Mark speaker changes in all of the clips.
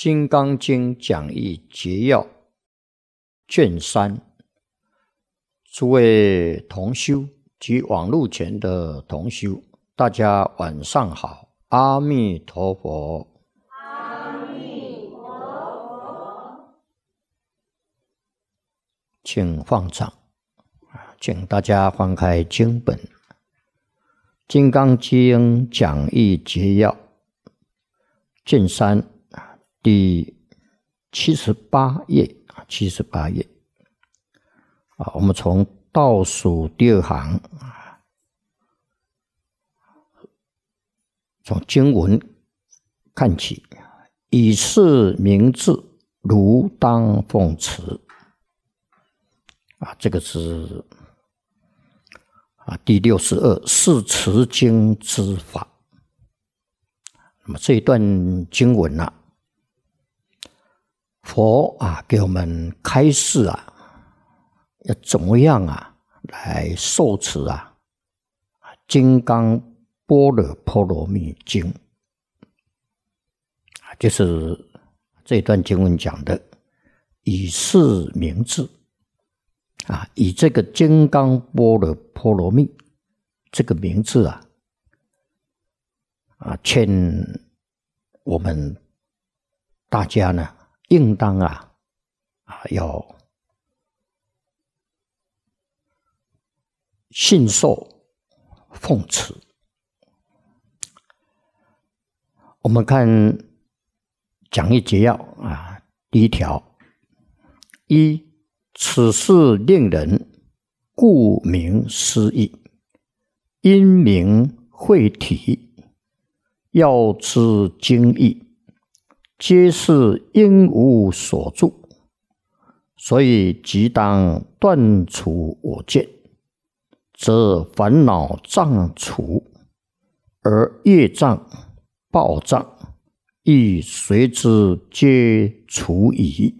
Speaker 1: 《金刚经讲义节要》卷三，诸位同修及网路前的同修，大家晚上好！阿弥陀佛！阿弥陀佛！请放掌请大家翻开经本，《金刚经讲义捷要》卷三。第七十八页啊，七十八页啊，我们从倒数第二行啊，从经文看起，以是名字如当奉持啊，这个是啊第六十二是持经之法。那么这一段经文啊。佛啊，给我们开示啊，要怎么样啊来受持啊《金刚般若波罗蜜经》啊，就是这段经文讲的，以示名字啊，以这个《金刚般若波罗蜜》这个名字啊啊，劝我们大家呢。应当啊，啊要信受奉持。我们看讲义节要啊，第一条：一此事令人，顾名思义，因名会体，要知精义。皆是因无所住，所以即当断除我见，则烦恼障除，而业障、报障亦随之皆除矣。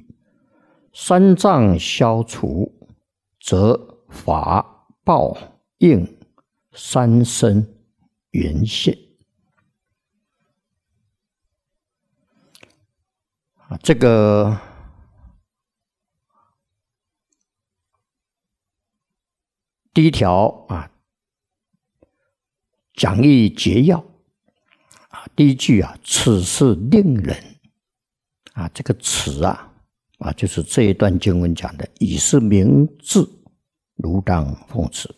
Speaker 1: 三障消除，则法报应三生缘现。这个第一条啊，讲义节要啊，第一句啊，此是令人啊，这个此啊啊，就是这一段经文讲的，以是明智，如当奉持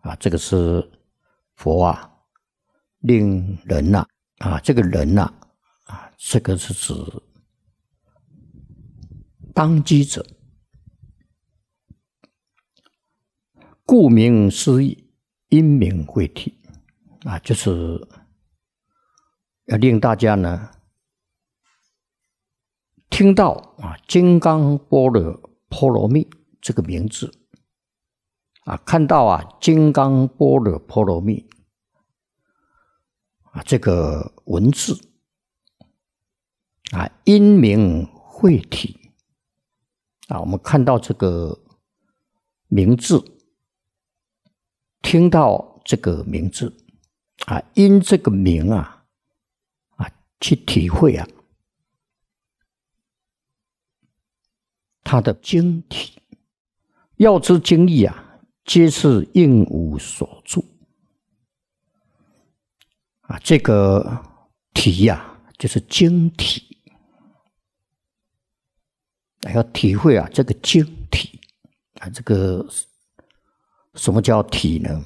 Speaker 1: 啊，这个是佛啊，令人呐啊，这个人呐啊，这个是指。当机者，顾名思义，因明会体啊，就是要令大家呢听到啊“金刚般若波罗蜜”这个名字啊，看到啊“金刚般若波罗蜜”啊这个文字啊，因明会体。啊，我们看到这个名字，听到这个名字，啊，因这个名啊，啊，去体会啊，它的晶体，要知经义啊，皆是应无所住，啊，这个体呀，就是晶体。要体会啊，这个经体啊，这个什么叫体呢？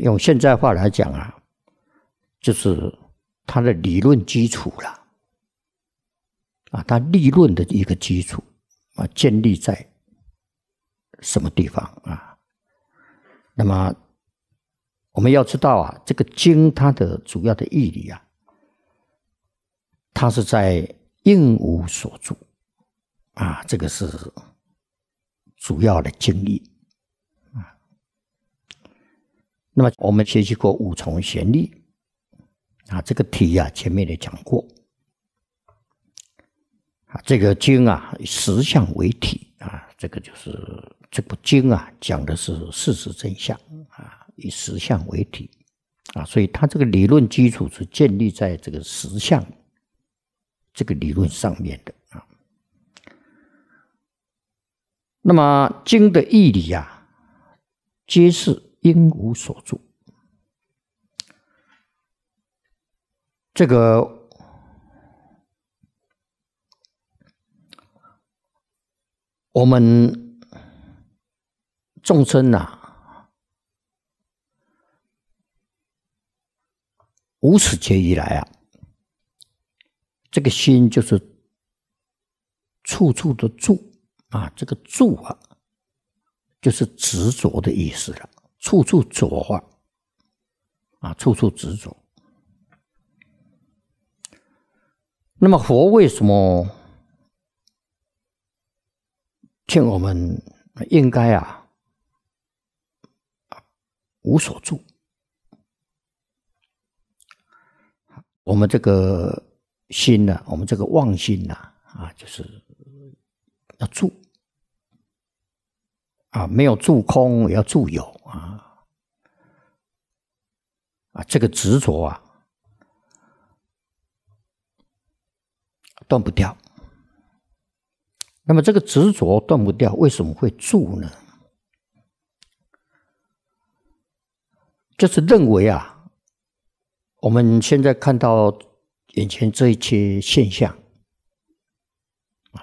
Speaker 1: 用现在话来讲啊，就是它的理论基础了啊，它立论的一个基础啊，建立在什么地方啊？那么我们要知道啊，这个经它的主要的意义啊，它是在应无所住。啊，这个是主要的经义啊。那么我们学习过五重玄力啊，这个题呀前面也讲过啊。这个经啊，实相为体啊，这个就是这部经啊，讲的是事实真相啊，以实相为体啊，所以它这个理论基础是建立在这个实相这个理论上面的。那么，经的义理呀，皆是因无所住。这个，我们众生呐，无始劫以来啊，这个心就是处处的住。啊，这个住啊，就是执着的意思了，处处着啊，啊，处处执着。那么佛为什么劝我们应该啊，无所住？我们这个心呢，我们这个妄心呢，啊，就是要住。啊，没有住空，也要住有啊！啊，这个执着啊，断不掉。那么，这个执着断不掉，为什么会住呢？就是认为啊，我们现在看到眼前这一切现象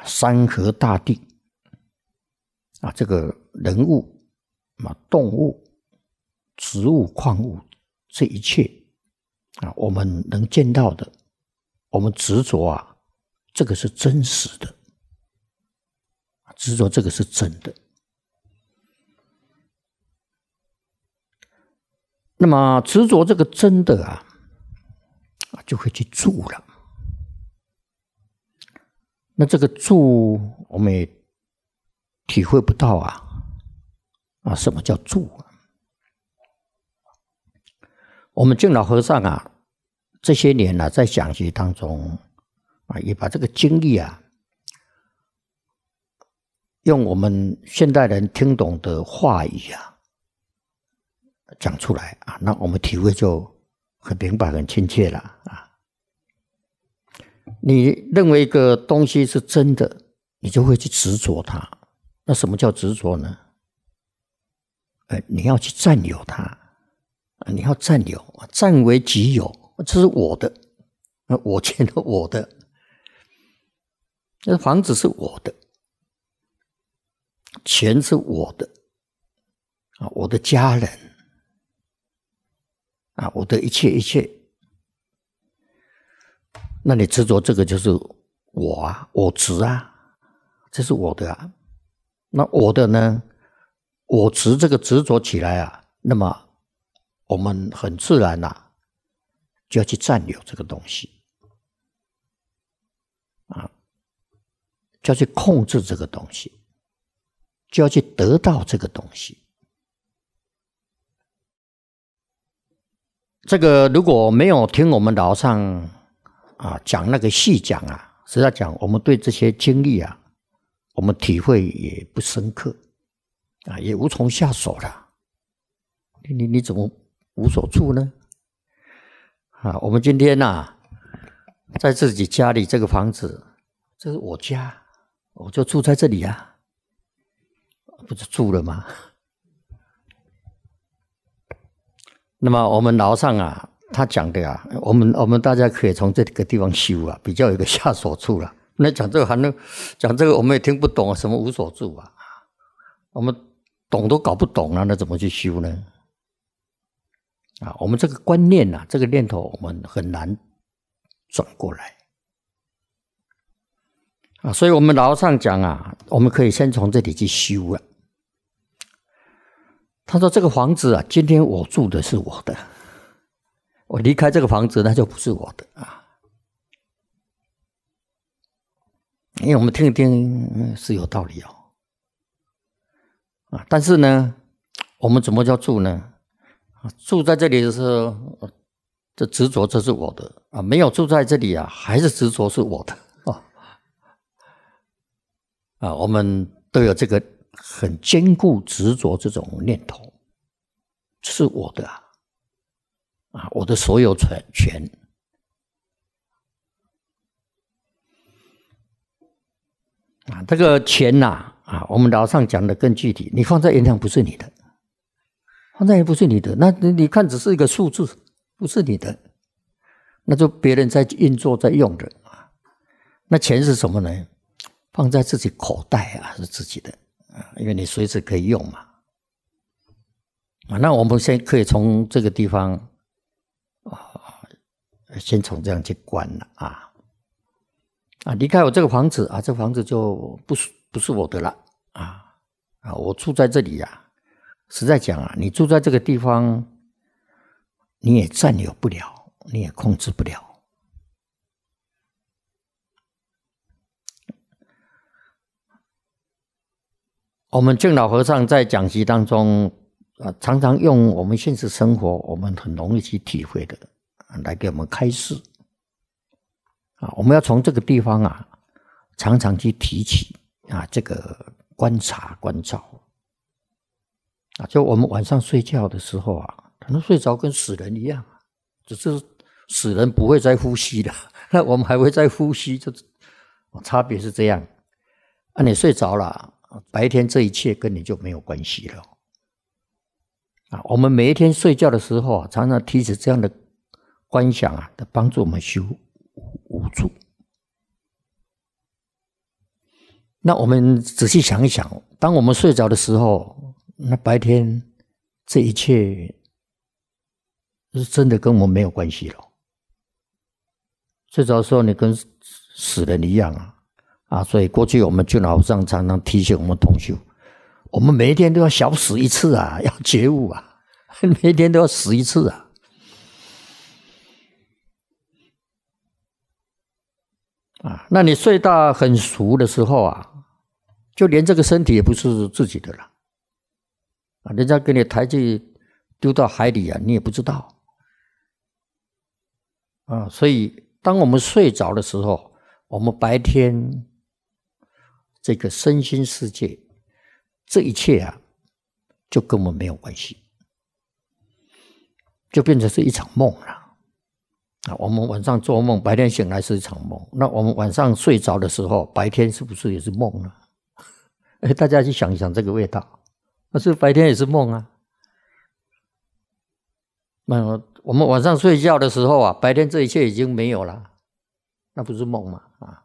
Speaker 1: 山河大地啊，这个。人物，啊，动物，植物、矿物，这一切啊，我们能见到的，我们执着啊，这个是真实的，执着这个是真的。那么执着这个真的啊，就会去住了。那这个住，我们也体会不到啊。啊，什么叫住？我们敬老和尚啊，这些年呢，在讲学当中啊，也把这个经历啊，用我们现代人听懂的话语啊，讲出来啊，那我们体会就很明白、很亲切了啊。你认为一个东西是真的，你就会去执着它。那什么叫执着呢？呃，你要去占有它，啊，你要占有，占为己有，这是我的，啊，我觉得我的，那房子是我的，钱是我的，啊，我的家人，啊，我的一切一切，那你执着这个就是我啊，我执啊，这是我的啊，那我的呢？我执这个执着起来啊，那么我们很自然呐，就要去占有这个东西，啊，就要去控制这个东西，就要去得到这个东西。这个如果没有听我们老上啊讲那个细讲啊，实在讲，我们对这些经历啊，我们体会也不深刻。啊，也无从下手了。你你你怎么无所住呢？啊，我们今天呐，在自己家里这个房子，这是我家，我就住在这里呀，不是住了吗？那么我们楼上啊，他讲的啊，我们我们大家可以从这个地方修啊，比较有个下手处了。那讲这个还能讲这个，我们也听不懂啊，什么无所住啊，我们。懂都搞不懂了，那怎么去修呢？啊，我们这个观念呐，这个念头，我们很难转过来啊。所以，我们老上讲啊，我们可以先从这里去修啊。他说：“这个房子啊，今天我住的是我的，我离开这个房子，那就不是我的啊。”因为我们听一听是有道理哦。”啊，但是呢，我们怎么叫住呢？住在这里的时候，这执着这是我的啊，没有住在这里啊，还是执着是我的啊。啊，我们都有这个很坚固执着这种念头，是我的啊，啊，我的所有权权啊，这个钱呐。我们老上讲的更具体，你放在银行不是你的，放在也不是你的，那你看只是一个数字，不是你的，那就别人在运作在用的啊。那钱是什么呢？放在自己口袋啊是自己的啊，因为你随时可以用嘛啊。那我们先可以从这个地方啊，先从这样去观了啊啊，离开我这个房子啊，这房子就不是不是我的了。我住在这里呀，实在讲啊，你住在这个地方，你也占有不了，你也控制不了。我们敬老和尚在讲席当中啊，常常用我们现实生活我们很容易去体会的来给我们开示啊。我们要从这个地方啊，常常去提起啊这个。观察、观照啊，就我们晚上睡觉的时候啊，可能睡着跟死人一样只是死人不会再呼吸了，那我们还会再呼吸，就差别是这样啊。你睡着了，白天这一切跟你就没有关系了啊。我们每一天睡觉的时候啊，常常提起这样的观想啊，它帮助我们修无住。那我们仔细想一想，当我们睡着的时候，那白天这一切是真的跟我们没有关系了。睡着的时候，你跟死人一样啊！啊，所以过去我们军老上常常提醒我们同修，我们每一天都要小死一次啊，要觉悟啊，每一天都要死一次啊。啊，那你睡到很熟的时候啊，就连这个身体也不是自己的了，啊，人家给你抬去丢到海里啊，你也不知道，啊，所以当我们睡着的时候，我们白天这个身心世界，这一切啊，就跟我们没有关系，就变成是一场梦了。我们晚上做梦，白天醒来是一场梦。那我们晚上睡着的时候，白天是不是也是梦呢？哎，大家去想一想这个味道，那是不是白天也是梦啊？那我们晚上睡觉的时候啊，白天这一切已经没有了，那不是梦吗？啊，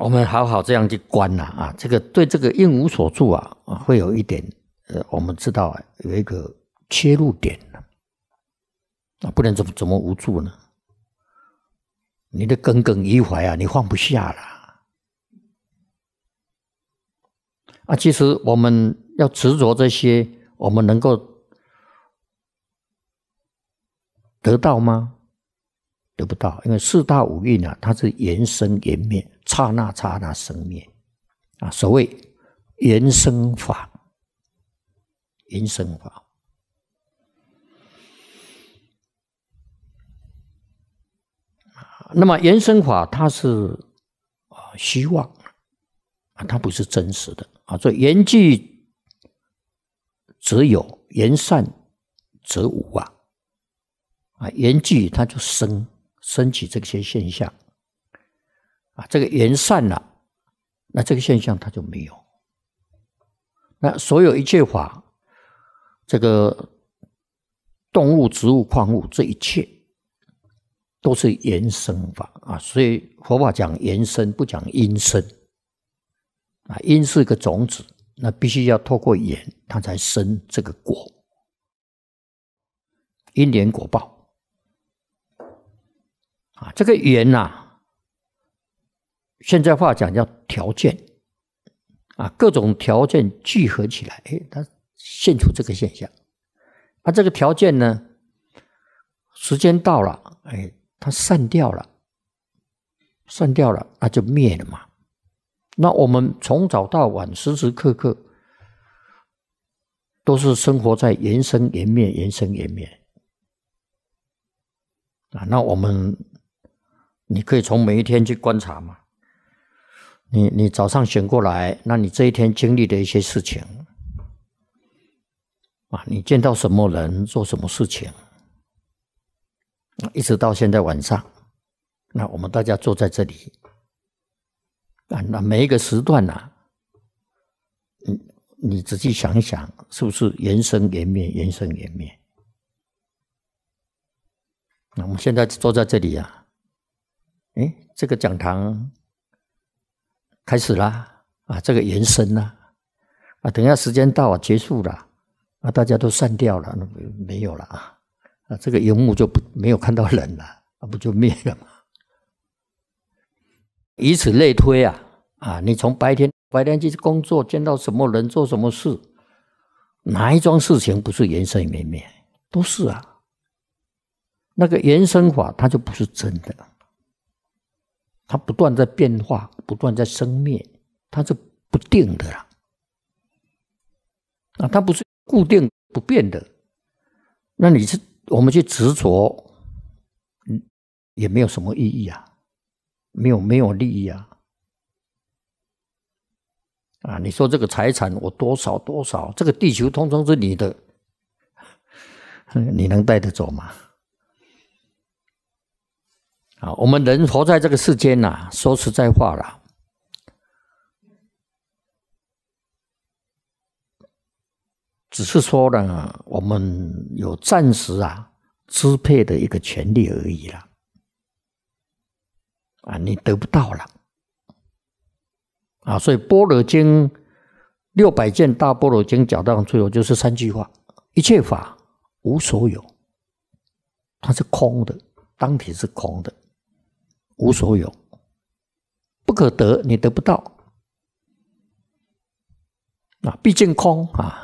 Speaker 1: 我们好好这样去观啊啊，这个对这个应无所住啊，会有一点呃，我们知道有一个切入点。不能怎么怎么无助呢？你的耿耿于怀啊，你放不下了。啊，其实我们要执着这些，我们能够得到吗？得不到，因为四大五蕴啊，它是缘生缘灭，刹那刹那生灭啊。所谓缘生法，缘生法。那么，延生法它是啊，希望啊，它不是真实的啊。所以，言忌则有，言善则无啊。啊，言忌它就生升起这些现象啊，这个言善了，那这个现象它就没有。那所有一切法，这个动物、植物、矿物，这一切。都是延生法啊，所以佛法讲延生，不讲因生啊。因是个种子，那必须要透过缘，它才生这个果，因缘果报啊。这个缘呐，现在话讲叫条件啊，各种条件聚合起来，哎，它现出这个现象。啊、这个条件呢，时间到了，哎。它散掉了，散掉了，那就灭了嘛。那我们从早到晚，时时刻刻都是生活在延伸、延灭，延伸、延灭啊。那我们，你可以从每一天去观察嘛。你你早上醒过来，那你这一天经历的一些事情啊，你见到什么人，做什么事情。一直到现在晚上，那我们大家坐在这里，啊，那每一个时段呐、嗯，你仔细想一想，是不是延伸延灭，延伸延灭？那我们现在坐在这里呀，哎，这个讲堂开始啦，啊，这个延伸啦、啊，等下时间到啊，结束了，啊，大家都散掉了，那没有了啊。啊，这个荧幕就不没有看到人了，那不就灭了吗？以此类推啊，啊，你从白天白天去工作，见到什么人做什么事，哪一桩事情不是延伸灭灭？都是啊。那个延伸法，它就不是真的，它不断在变化，不断在生灭，它是不定的啦。啊，它不是固定不变的，那你是？我们去执着，嗯，也没有什么意义啊，没有没有利益啊，啊，你说这个财产我多少多少，这个地球通通是你的，你能带得走吗？啊，我们人活在这个世间呐，说实在话了。只是说呢，我们有暂时啊支配的一个权利而已啦。啊，你得不到了，啊，所以《般若经》六百卷《大般若经》讲到最后就是三句话：一切法无所有，它是空的，当体是空的，无所有，不可得，你得不到，啊，毕竟空啊。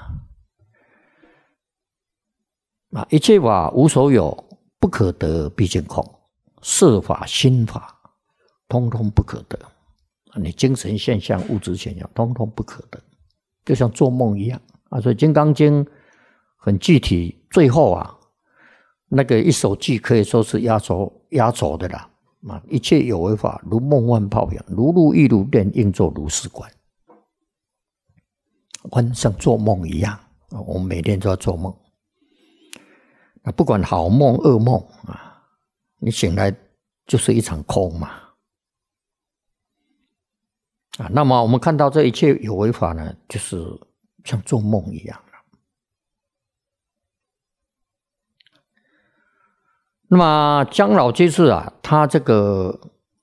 Speaker 1: 啊！一切法无所有，不可得，毕竟空。色法、心法，通通不可得。你精神现象、物质现象，通通不可得，就像做梦一样啊！所以《金刚经》很具体，最后啊，那个一首偈可以说是压轴、压轴的啦。啊，一切有为法，如梦幻泡影，如露亦如电，应作如是观。观像做梦一样啊！我们每天都要做梦。啊，不管好梦噩梦啊，你醒来就是一场空嘛！啊，那么我们看到这一切有违法呢，就是像做梦一样那么姜老这次啊，他这个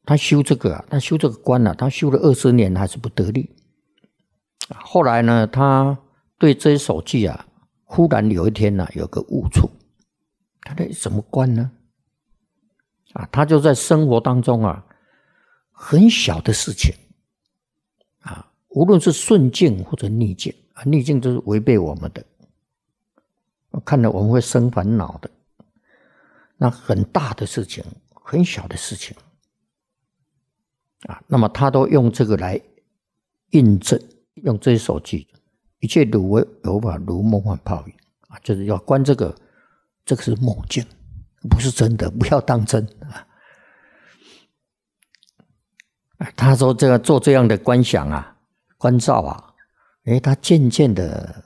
Speaker 1: 他修这个，啊，他修这个关呢，他修了二十年还是不得力。后来呢，他对这一手记啊，忽然有一天呢，有个误触。他的怎么观呢？啊，他就在生活当中啊，很小的事情啊，无论是顺境或者逆境啊，逆境就是违背我们的，看了我们会生烦恼的。那很大的事情，很小的事情啊，那么他都用这个来印证，用这一手机，一切如为有法，如梦幻泡影。”啊，就是要观这个。这个是梦境，不是真的，不要当真啊！他说：“这个做这样的观想啊，观照啊，哎，他渐渐的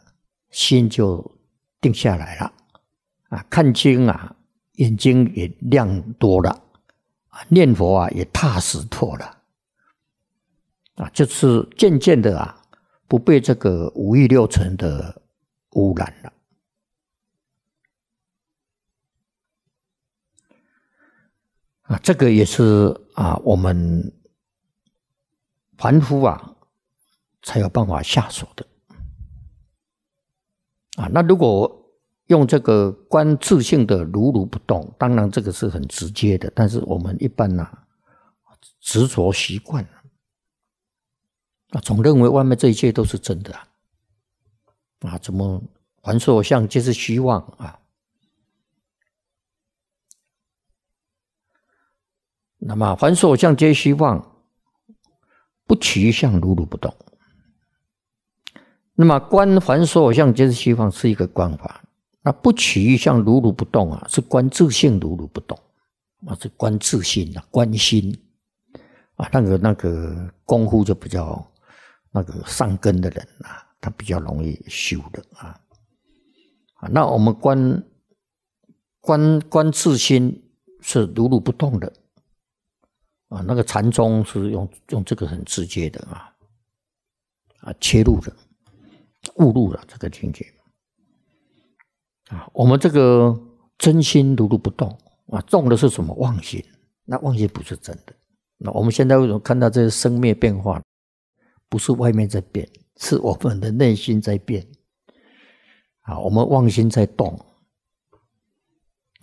Speaker 1: 心就定下来了啊，看清啊，眼睛也亮多了啊，念佛啊也踏实多了啊，就是渐渐的啊，不被这个五欲六尘的污染了。”啊，这个也是啊，我们凡夫啊，才有办法下手的。啊，那如果用这个观自性的如如不动，当然这个是很直接的。但是我们一般呢，执着习惯，啊，总认为外面这一切都是真的啊，怎么凡所相皆是虚妄啊？那么，凡所向皆希望，不取向如如不动。那么，观凡所向皆是希望是一个观法。那不取向如如不动啊，是观自性如如不动啊，是观自心啊，观心啊。那个那个功夫就比较那个善根的人啊，他比较容易修的啊。啊，那我们观观观自心是如如不动的。啊，那个禅宗是用用这个很直接的啊，啊，切入的误入了这个境界啊。我们这个真心如如不动啊，重的是什么妄心？那妄心不是真的。那我们现在为什么看到这个生灭变化？不是外面在变，是我们的内心在变啊。我们妄心在动，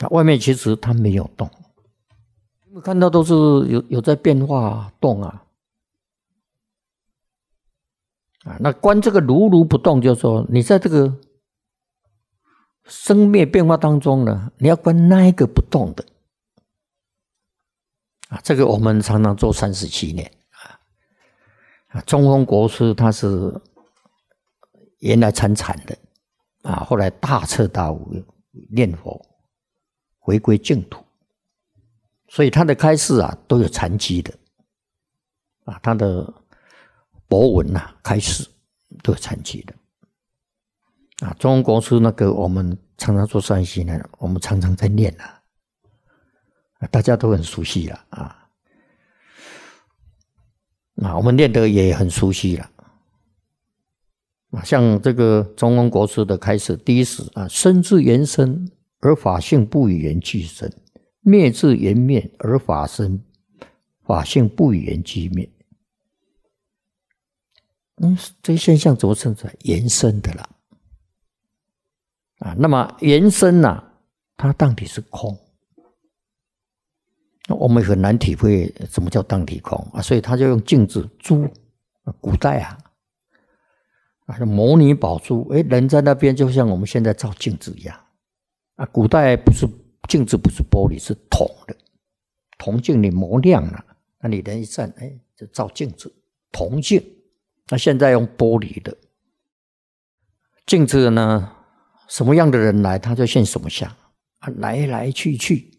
Speaker 1: 那外面其实它没有动。看到都是有有在变化动啊啊！那观这个如如不动，就说你在这个生灭变化当中呢，你要观那一个不动的啊！这个我们常常做三十七年啊！啊，中风国师他是原来参禅的啊，后来大彻大悟念佛回归净土。所以他的开示啊，都有禅机的啊，他的博文呐，开示都有禅机的啊。中国是那个，我们常常说山西呢，我们常常在念啊，大家都很熟悉了啊，啊，我们念的也很熟悉了啊。像这个中文国师的开始，第一是啊，“生自缘生，而法性不与缘俱生。”灭自缘灭而法生，法性不缘俱灭。嗯，这现象怎么正在延伸的了？啊，那么延伸呢？它当底是空？那我们很难体会什么叫当体空啊，所以他就用镜子珠，古代啊，啊，是摩尼宝珠。哎，人在那边就像我们现在照镜子一样啊。古代不是。镜子不是玻璃，是铜的。铜镜你磨亮了，那你人一站，哎，就照镜子。铜镜，那现在用玻璃的镜子呢？什么样的人来，他就现什么相。来来去去，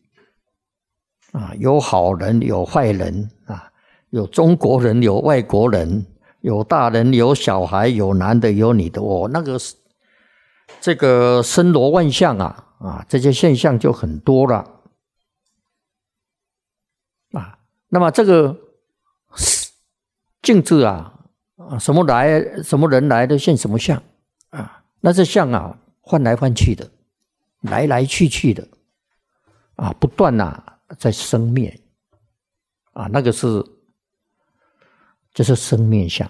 Speaker 1: 啊，有好人，有坏人，啊，有中国人，有外国人，有大人，有小孩，有男的，有女的，哦，那个这个森罗万象啊。啊，这些现象就很多了，啊，那么这个镜子啊，啊，什么来，什么人来的现什么相，啊，那这相啊，换来换去的，来来去去的，啊，不断呐，在生灭，啊，那个是，就是生灭相，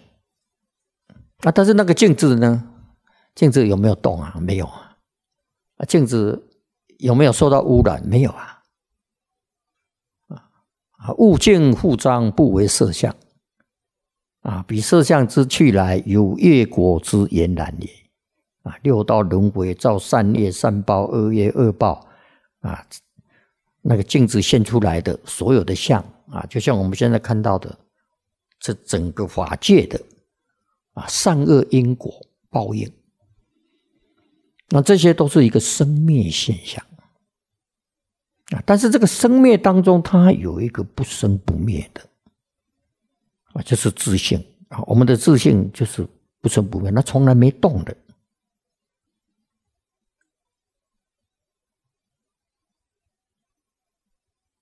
Speaker 1: 啊，但是那个镜子呢，镜子有没有动啊？没有。镜子有没有受到污染？没有啊！啊，物镜互彰，不为色相。啊，比色相之去来，有业果之延然也。啊，六道轮回，造善业善报，恶业恶报。啊，那个镜子现出来的所有的相，啊，就像我们现在看到的，这整个法界的啊，善恶因果报应。那这些都是一个生灭现象啊！但是这个生灭当中，它有一个不生不灭的啊，就是自信啊。我们的自信就是不生不灭，那从来没动的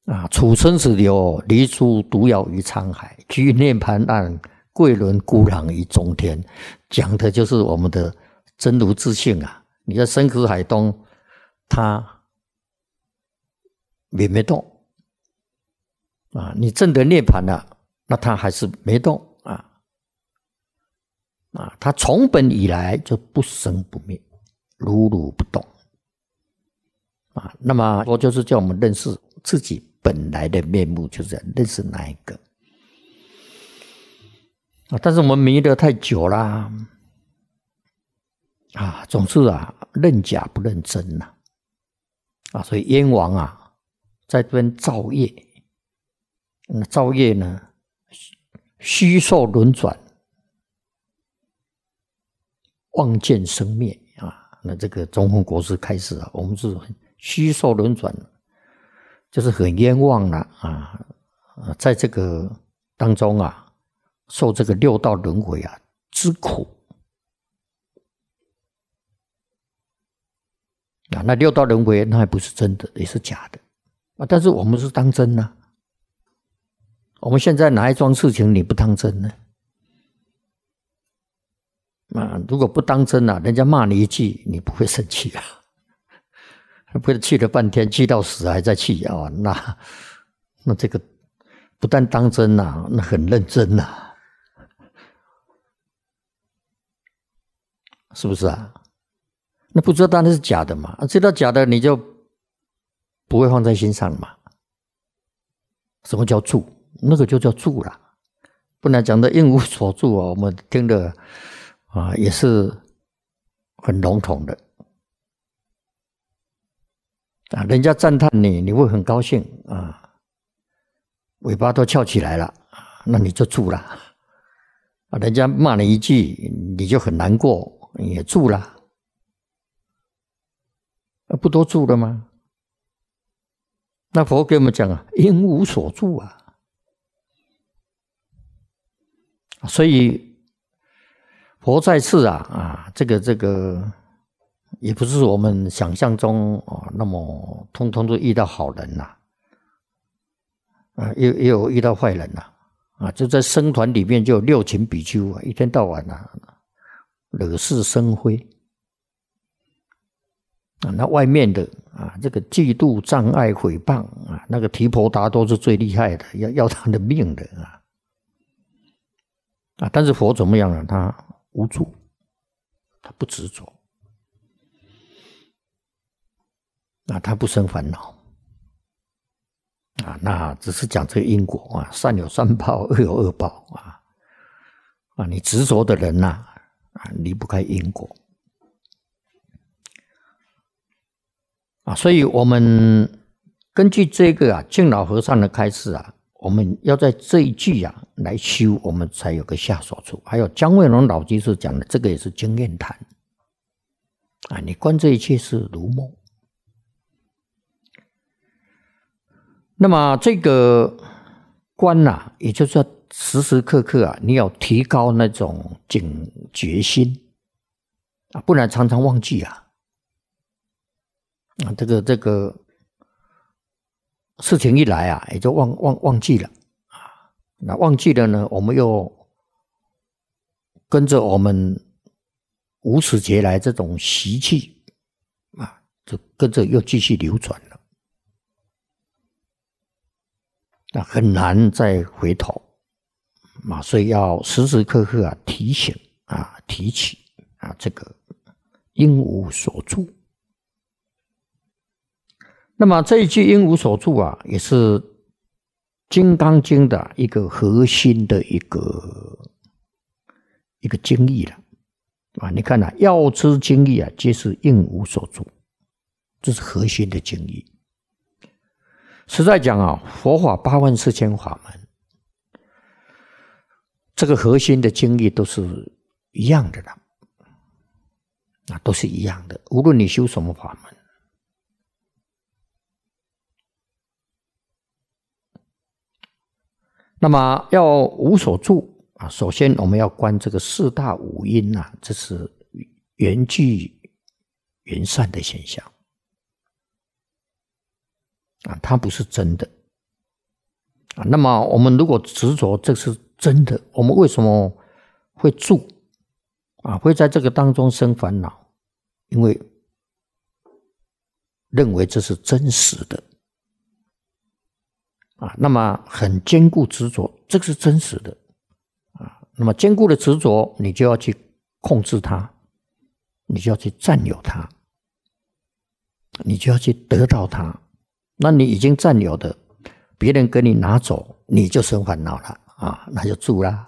Speaker 1: 啊。楚生死流离，珠独摇于沧海；居恋盘岸，桂轮孤狼于中天。讲的就是我们的真如自信啊。你在深空海东，它也没动啊！你正得涅盘了，那它还是没动啊！啊，它从本以来就不生不灭，如如不动啊！那么，我就是叫我们认识自己本来的面目，就是认识哪一个啊！但是我们迷得太久了。啊，总是啊，认假不认真呐！啊，所以燕王啊，在这边造业，那造业呢，虚受轮转，望见生灭啊。那这个中风国师开始啊，我们是虚受轮转，就是很冤枉了啊！啊，在这个当中啊，受这个六道轮回啊之苦。啊，那六道轮回那还不是真的，也是假的，啊！但是我们是当真呢？我们现在哪一桩事情你不当真呢？啊！如果不当真啊，人家骂你一句，你不会生气啊，不会气了半天，气到死还在气啊？那那这个不但当真呐，那很认真呐，是不是啊？不知道当然是假的嘛，知道假的你就不会放在心上嘛。什么叫住？那个就叫住了。不能讲的应无所住啊，我们听的啊也是很笼统的。啊，人家赞叹你，你会很高兴啊，尾巴都翘起来了，那你就住了。啊，人家骂你一句，你就很难过，也住了。那不都住了吗？那佛给我们讲啊，因无所住啊，所以佛在世啊啊，这个这个，也不是我们想象中啊，那么通通都遇到好人呐，啊，也也有遇到坏人呐，啊，就在僧团里面就有六情比丘啊，一天到晚啊，惹事生非。啊，那外面的啊，这个嫉妒、障碍、毁谤啊，那个提婆达多是最厉害的，要要他的命的啊！啊，但是佛怎么样呢？他无助，他不执着，啊，他不生烦恼，啊，那只是讲这个因果啊，善有善报，恶有恶报啊！啊，你执着的人呐，啊，离不开因果。啊，所以我们根据这个啊，敬老和尚的开示啊，我们要在这一句啊来修，我们才有个下手处。还有姜味龙老居士讲的，这个也是经验谈。啊，你观这一切是如梦。那么这个观呐，也就是说，时时刻刻啊，你要提高那种警觉心啊，不然常常忘记啊。啊，这个这个事情一来啊，也就忘忘忘记了啊。那忘记了呢，我们又跟着我们无始劫来这种习气啊，就跟着又继续流转了。那很难再回头啊，所以要时时刻刻啊提醒啊，提起啊，这个应无所住。那么这一句应无所住啊，也是《金刚经》的一个核心的一个一个经义了啊！你看呐，要知经义啊，皆是应无所住，这是核心的经义。实在讲啊，佛法八万四千法门，这个核心的经义都是一样的了，那都是一样的。无论你修什么法门。那么要无所住啊，首先我们要观这个四大五音呐，这是缘聚缘散的现象啊，它不是真的啊。那么我们如果执着这是真的，我们为什么会住啊？会在这个当中生烦恼，因为认为这是真实的。啊，那么很坚固执着，这个是真实的啊。那么坚固的执着，你就要去控制它，你就要去占有它，你就要去得到它。那你已经占有的，别人给你拿走，你就生烦恼了啊，那就住啦。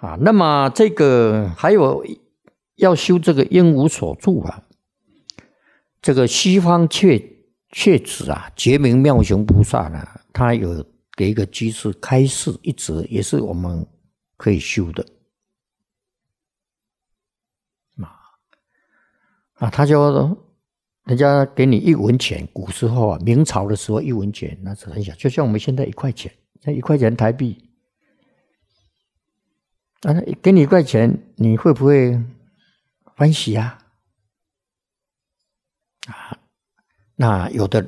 Speaker 1: 啊，那么这个还有要修这个应无所住啊。这个西方确确实啊，觉明妙雄菩萨呢，他有给一个机制，开示，一则也是我们可以修的。啊啊，他就人家给你一文钱，古时候啊，明朝的时候一文钱那是很小，就像我们现在一块钱，那一块钱台币，啊，给你一块钱，你会不会欢喜呀？那有的，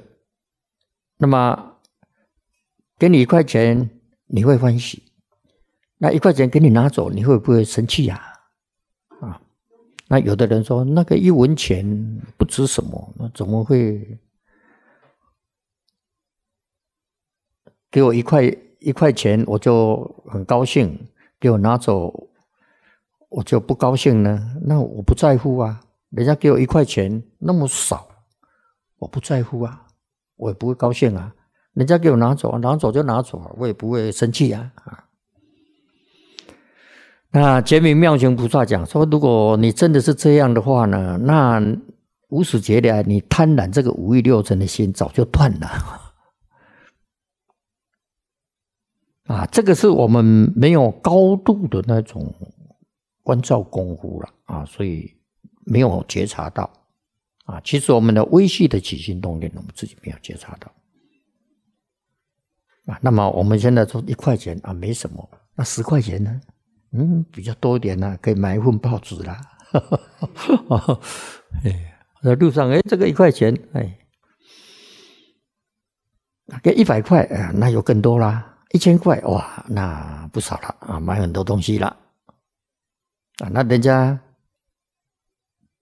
Speaker 1: 那么给你一块钱，你会欢喜；那一块钱给你拿走，你会不会生气呀？啊，那有的人说，那个一文钱不值什么，那怎么会给我一块一块钱，我就很高兴；给我拿走，我就不高兴呢？那我不在乎啊，人家给我一块钱，那么少。我不在乎啊，我也不会高兴啊。人家给我拿走，拿走就拿走，我也不会生气啊。啊，那觉明妙行菩萨讲说，如果你真的是这样的话呢，那无始劫来你贪婪这个五欲六尘的心早就断了 啊。这个是我们没有高度的那种关照功夫了啊，所以没有觉察到。啊，其实我们的微细的起心动念，我们自己没有觉察到。啊，那么我们现在说一块钱啊，没什么。那十块钱呢？嗯，比较多一点呢，可以买一份报纸啦。哎，在路上，哎，这个一块钱，哎，给一百块，啊，那又更多啦。一千块，哇，那不少了啊，买很多东西了。啊，那人家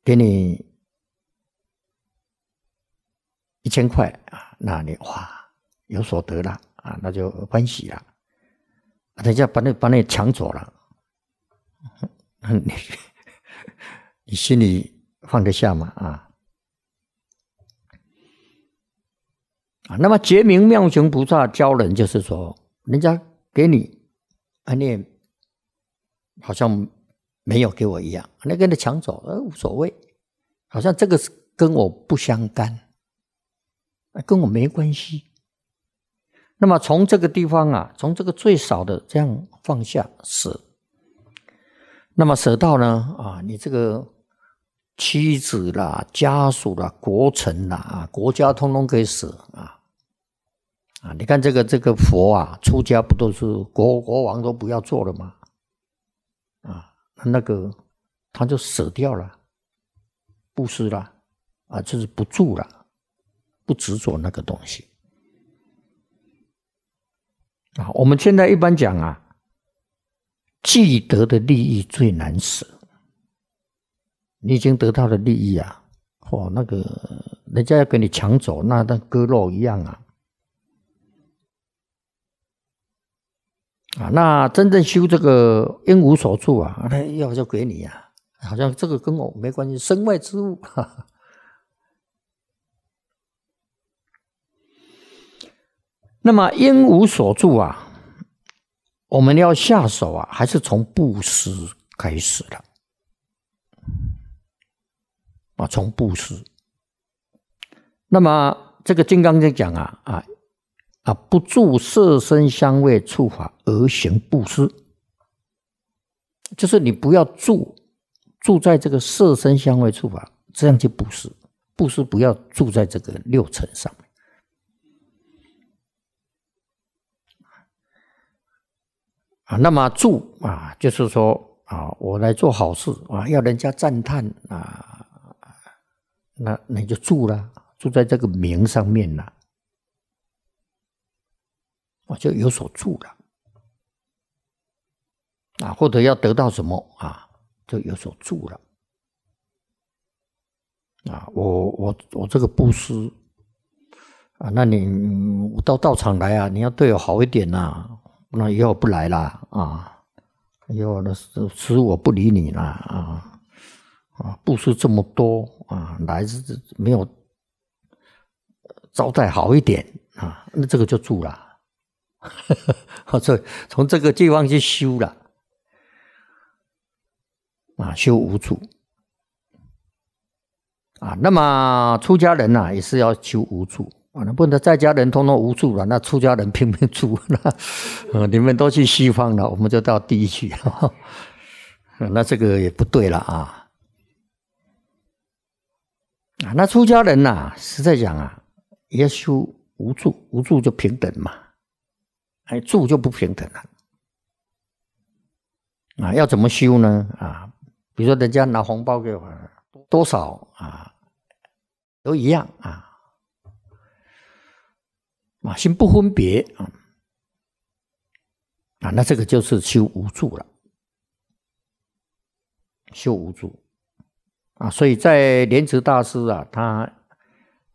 Speaker 1: 给你。一千块啊，那你哇有所得了啊，那就欢喜了。人家把那把那抢走了，你你心里放得下吗？啊啊，那么觉明妙行菩萨教人就是说，人家给你，啊，你好像没有给我一样，那跟你抢走，呃，无所谓，好像这个是跟我不相干。啊，跟我没关系。那么从这个地方啊，从这个最少的这样放下舍。那么舍到呢？啊，你这个妻子啦、家属啦、国臣啦啊，国家通通可以舍啊。啊，你看这个这个佛啊，出家不都是国国王都不要做了吗？啊，那个他就舍掉了，不施了，啊，就是不住了。不执着那个东西啊！我们现在一般讲啊，既得的利益最难舍。你已经得到了利益啊，哦，那个人家要给你抢走，那那割肉一样啊！啊，那真正修这个应无所住啊，那要就给你呀，好像这个跟我没关系，身外之物。哈哈那么应无所住啊，我们要下手啊，还是从布施开始的啊，从布施。那么这个《金刚经》讲啊啊啊，不住色身香味触法而行布施，就是你不要住住在这个色身香味触法，这样就布施。布施不要住在这个六尘上面。啊，那么助啊，就是说啊，我来做好事啊，要人家赞叹啊，那那就助了，住在这个名上面了，我就有所助了。啊，或者要得到什么啊，就有所助了。啊，我我我这个布施啊，那你到道场来啊，你要对我好一点呐。那以后不来了啊！以后那是是我不理你了啊！啊，不施这么多啊，来是没有招待好一点啊，那这个就住了。好，这从这个地方去修了啊，修无住啊。那么出家人呐，也是要求无住。啊，那不能在家人通通无助了，那出家人偏偏住那，你们都去西方了，我们就到地狱去。那这个也不对了啊！啊，那出家人呐，实在讲啊，也稣无助，无助就平等嘛，哎，住就不平等了。啊，要怎么修呢？啊，比如说人家拿红包给我，多少啊，都一样啊。啊，心不分别啊，啊，那这个就是修无助了，修无助啊，所以在莲池大师啊，他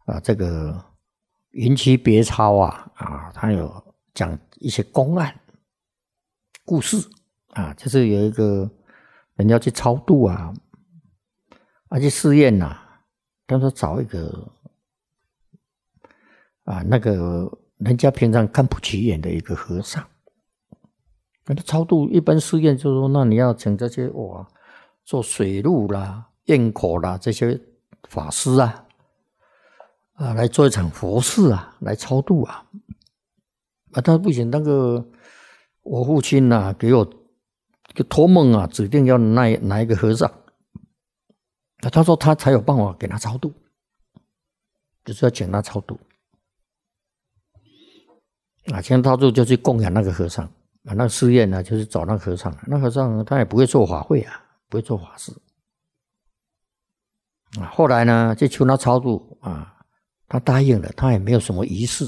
Speaker 1: 啊，这个云栖别钞啊啊，他有讲一些公案故事啊，就是有一个人要去超度啊，而且试验呐，他说找一个。啊，那个人家平常看不起眼的一个和尚，那他超度一般寺院就是说，那你要请这些哇，做水路啦、焰口啦这些法师啊，啊来做一场佛事啊，来超度啊。啊，他不行，那个我父亲呐给我个托梦啊，指定要那哪一个和尚，那他说他才有办法给他超度，就是要请他超度。啊，求超柱就去供养那个和尚啊，那个寺院呢，就是找那个和尚。那和尚他也不会做法会啊，不会做法事啊。后来呢，就求他超度啊，他答应了，他也没有什么仪式，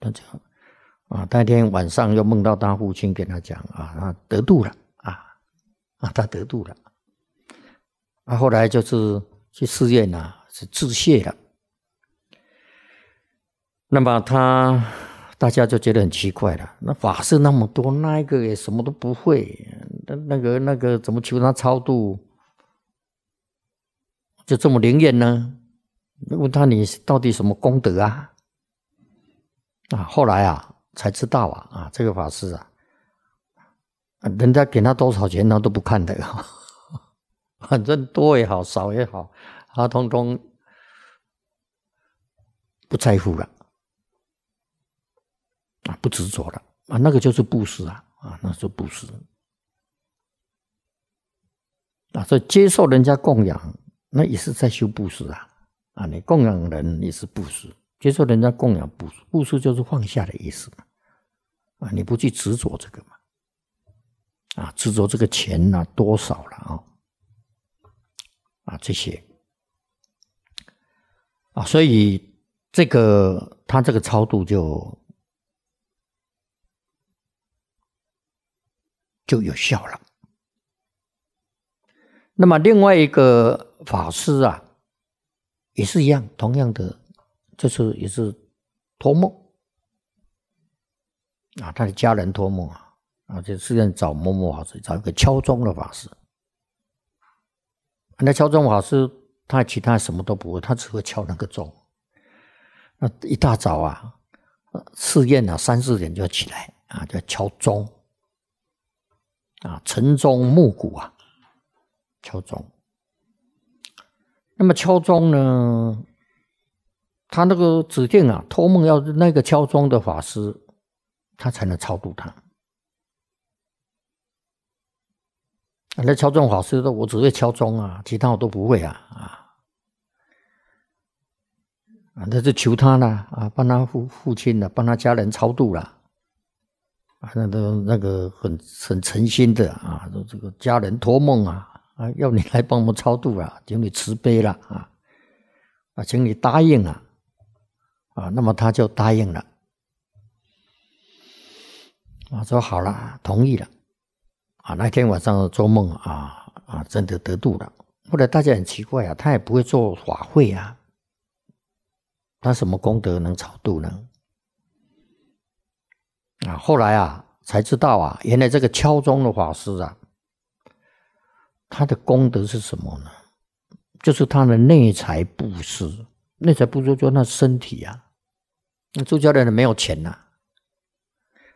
Speaker 1: 他讲啊，当天晚上又梦到他父亲跟他讲啊，他得度了啊啊，他得度了。啊。后来就是去寺院呢，是致谢了。那么他。大家就觉得很奇怪了。那法师那么多，那一个也什么都不会，那那个那个怎么求他超度，就这么灵验呢？问他你到底什么功德啊？啊，后来啊才知道啊，啊这个法师啊，人家给他多少钱他都不看的，反正多也好，少也好，他通通不在乎了。啊，不执着了啊，那个就是布施啊，啊，那是布施。啊，所以接受人家供养，那也是在修布施啊，啊，你供养人也是布施，接受人家供养布施，布施就是放下的意思，啊，你不去执着这个嘛，啊，执着这个钱啊、多少了啊，啊，这些，啊，所以这个他这个超度就。就有效了。那么另外一个法师啊，也是一样，同样的，就是也是托梦啊，他的家人托梦啊，啊，就试验找某某法师，找一个敲钟的法师。那敲钟法师他其他什么都不会，他只会敲那个钟。那一大早啊，试验啊，三四点就要起来啊，就要敲钟。啊，晨钟暮鼓啊，敲钟。那么敲钟呢？他那个指定啊，托梦要那个敲钟的法师，他才能超度他。那敲钟法师说：“我只会敲钟啊，其他我都不会啊。”啊，啊，那就求他呢，啊，帮他父父亲呢，帮他家人超度了。啊，那都那个很很诚心的啊，说这个家人托梦啊，啊，要你来帮我们超度啊，请你慈悲了啊，啊，请你答应啊，啊，那么他就答应了，啊，说好了，同意了，啊，那天晚上做梦啊啊，真的得度了。后来大家很奇怪啊，他也不会做法会啊，他什么功德能超度呢？啊，后来啊，才知道啊，原来这个敲钟的法师啊，他的功德是什么呢？就是他的内财布施。内财布施，就那身体啊，那住家的人没有钱呐。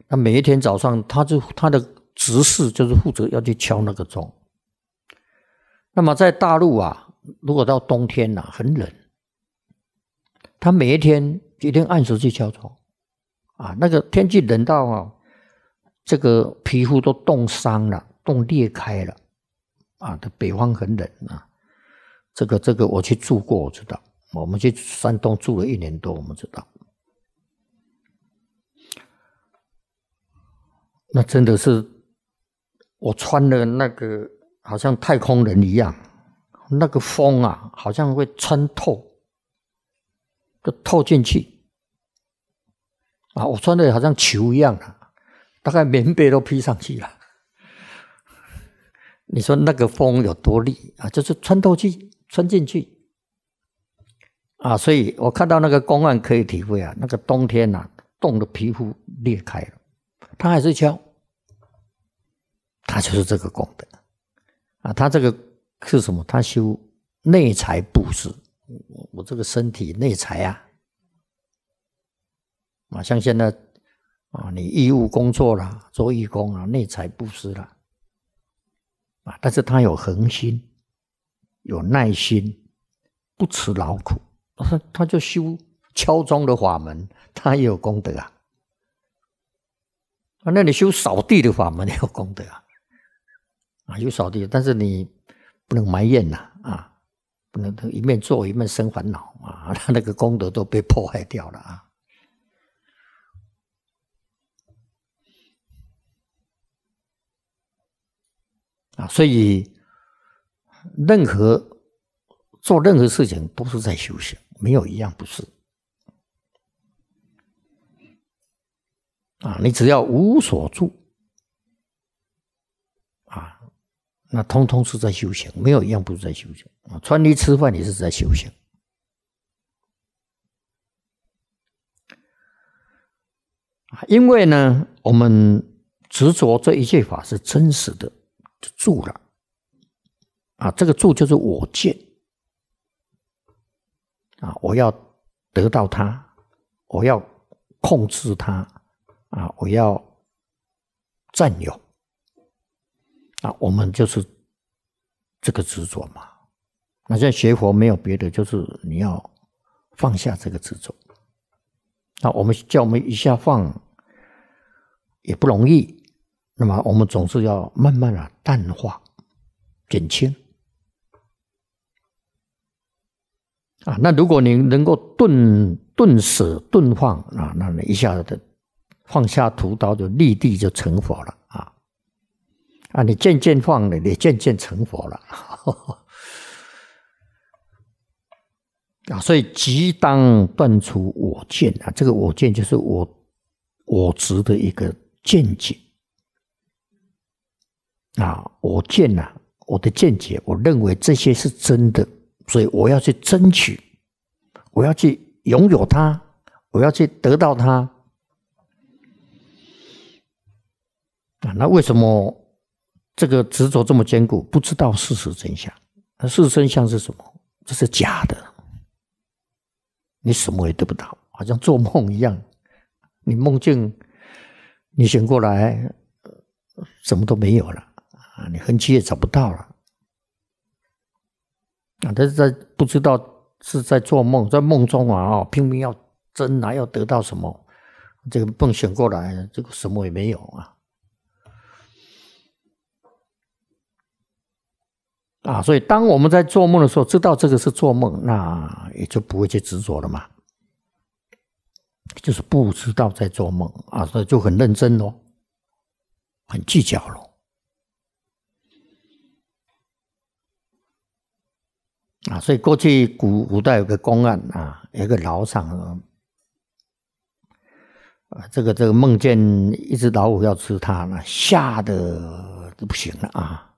Speaker 1: 那每一天早上，他就他的执事就是负责要去敲那个钟。那么在大陆啊，如果到冬天呐，很冷，他每一天一定按时去敲钟。啊，那个天气冷到这个皮肤都冻伤了，冻裂开了。啊，的北方很冷啊，这个这个我去住过，我知道。我们去山东住了一年多，我们知道。那真的是我穿的那个，好像太空人一样。那个风啊，好像会穿透，就透进去。啊，我穿的好像球一样啊，大概棉被都披上去了。你说那个风有多厉啊？就是穿透去，穿进去啊！所以我看到那个公案可以体会啊，那个冬天呐，冻的皮肤裂开了，他还是敲，他就是这个功德啊！他这个是什么？他修内财布施，我我这个身体内财啊。啊，像现在啊，你义务工作了，做义工啊，内财布施了啊，但是他有恒心，有耐心，不辞劳苦，他他就修敲钟的法门，他也有功德啊。啊，那你修扫地的法门也有功德啊。啊，有扫地，但是你不能埋怨呐，啊，不能一面做一面生烦恼啊，他那个功德都被破坏掉了啊。所以，任何做任何事情都是在修行，没有一样不是。啊，你只要无所住，啊，那通通是在修行，没有一样不是在修行。啊，穿衣吃饭也是在修行。因为呢，我们执着这一切法是真实的。就住了，啊，这个住就是我见，啊，我要得到它，我要控制它，啊，我要占有，啊，我们就是这个执着嘛。那现在学佛没有别的，就是你要放下这个执着。那我们叫我们一下放，也不容易。那么我们总是要慢慢的淡化、减轻啊。那如果你能够顿顿舍顿放啊，那你一下子放下屠刀就立地就成佛了啊！啊，你渐渐放了，你渐渐成佛了 啊。所以即当断除我见啊，这个我见就是我我执的一个见解。啊，我见呐，我的见解，我认为这些是真的，所以我要去争取，我要去拥有它，我要去得到它。啊，那为什么这个执着这么坚固？不知道事实真相，事实真相是什么？这是假的，你什么也得不到，好像做梦一样。你梦境，你醒过来，什么都没有了。啊，你痕迹也找不到了。啊，他在不知道是在做梦，在梦中啊，拼命要争来，要得到什么？这个梦醒过来，这个什么也没有啊。啊，所以当我们在做梦的时候，知道这个是做梦，那也就不会去执着了嘛。就是不知道在做梦啊，所以就很认真咯，很计较喽。啊，所以过去古古代有个公案啊，有个老场尚，啊，这个这个梦见一只老虎要吃他呢，吓得都不行了啊。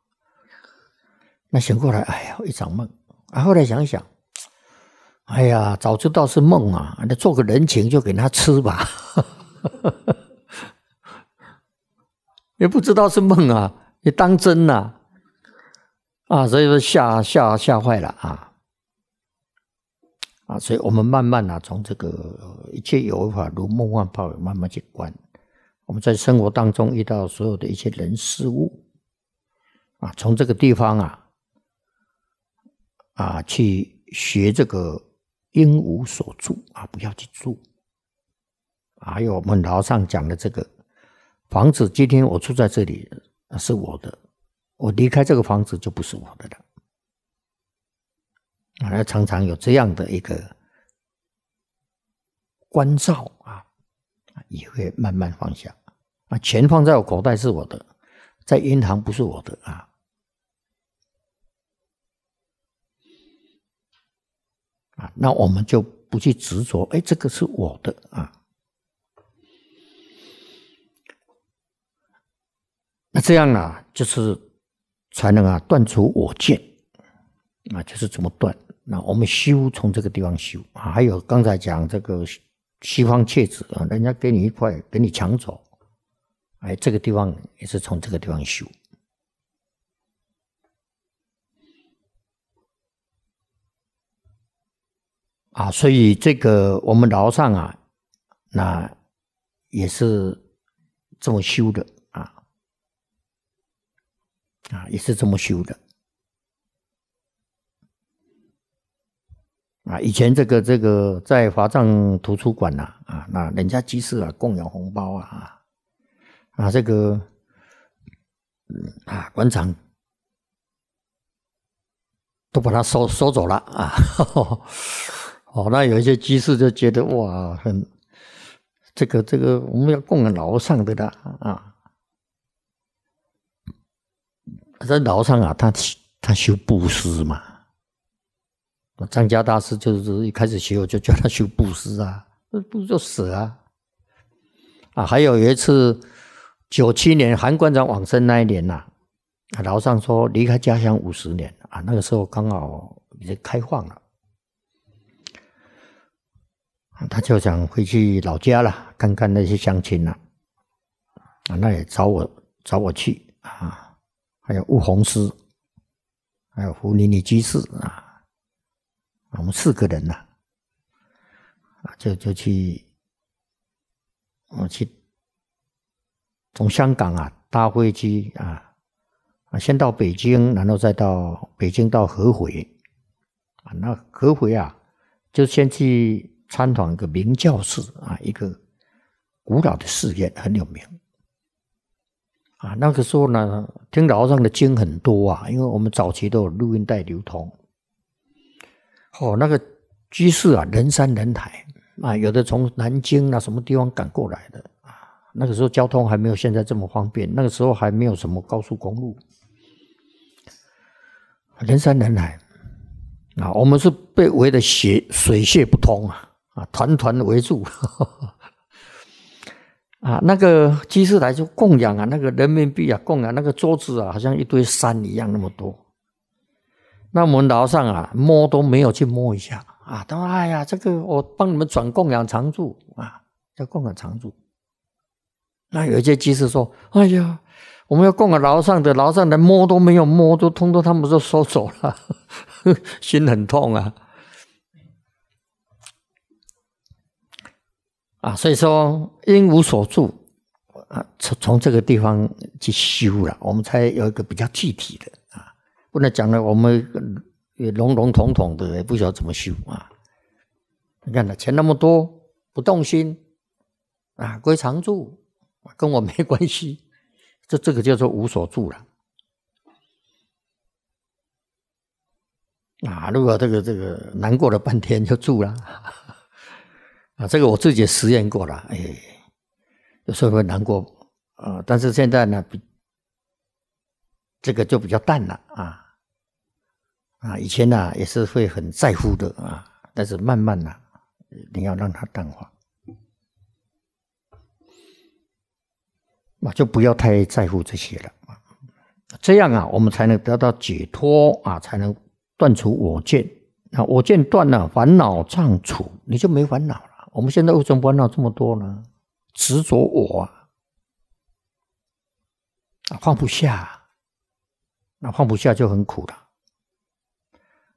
Speaker 1: 那醒过来，哎呀，一场梦。啊，后来想一想，哎呀，早知道是梦啊，那做个人情就给他吃吧。也不知道是梦啊，也当真呐。啊，所以说吓吓吓坏了啊！啊，所以我们慢慢啊，从这个一切有法如梦幻泡，影，慢慢去观。我们在生活当中遇到所有的一些人事物，啊，从这个地方啊，啊，去学这个应无所住啊，不要去住。还有我们老上讲的这个房子，今天我住在这里是我的。我离开这个房子就不是我的了啊！常常有这样的一个关照啊，也会慢慢放下啊。钱放在我口袋是我的，在银行不是我的啊。啊，那我们就不去执着，哎，这个是我的啊。那这样啊，就是。才能啊断除我见，啊，这是怎么断？那我们修从这个地方修啊。还有刚才讲这个西方戒子啊，人家给你一块，给你抢走，哎，这个地方也是从这个地方修啊。所以这个我们老上啊，那也是这么修的。啊，也是这么修的。啊，以前这个这个在华藏图书馆啊，啊，那人家居士啊，供养红包啊，啊，这个啊，馆长都把它收收走了啊。哦，那有一些居士就觉得哇，很这个这个，我们要供养老上的了啊。在崂上啊，他他修布施嘛。张家大师就是一开始学，就叫他修布施啊，那不就死啊？啊，还有一次，九七年韩馆长往生那一年呐，啊，崂上说离开家乡五十年啊，那个时候刚好已经开放了，他就想回去老家了，看看那些乡亲呐。啊，那也找我找我去啊。还有悟红师，还有胡尼尼居士啊，我们四个人呢，啊，就就去，我去从香港啊，搭飞机啊，啊，先到北京，然后再到北京到合肥，啊，那合肥啊，就先去参访一个明教寺啊，一个古老的寺院很有名。啊，那个时候呢，听老和尚的经很多啊，因为我们早期都有录音带流通。哦，那个居士啊，人山人海啊，有的从南京啊，什么地方赶过来的啊。那个时候交通还没有现在这么方便，那个时候还没有什么高速公路，人山人海啊，我们是被围的血水泄不通啊啊，团团围住。啊，那个居士来就供养啊，那个人民币啊，供养那个桌子啊，好像一堆山一样那么多。那我们楼上啊，摸都没有去摸一下啊，他说：“哎呀，这个我帮你们转供养常住啊，叫供养常住。”那有一些居士说：“哎呀，我们要供养楼上的，楼上的摸都没有摸，都通通他们都收走了，心很痛啊。”啊，所以说应无所住，啊，从从这个地方去修了，我们才有一个比较具体的啊，不能讲了，我们也笼笼统统的，也不晓得怎么修啊。你看呢，钱那么多，不动心，啊，归常住，跟我没关系，这这个叫做无所住了。啊，如果这个这个难过了半天就住了。啊，这个我自己实验过了，哎，有时候会难过啊。但是现在呢，比这个就比较淡了啊。啊，以前呢也是会很在乎的啊，但是慢慢呢，你要让它淡化，那就不要太在乎这些了啊。这样啊，我们才能得到解脱啊，才能断除我见。那我见断了，烦恼障除，你就没烦恼了。我们现在为什么闹这么多呢？执着我啊，放不下，那放不下就很苦了。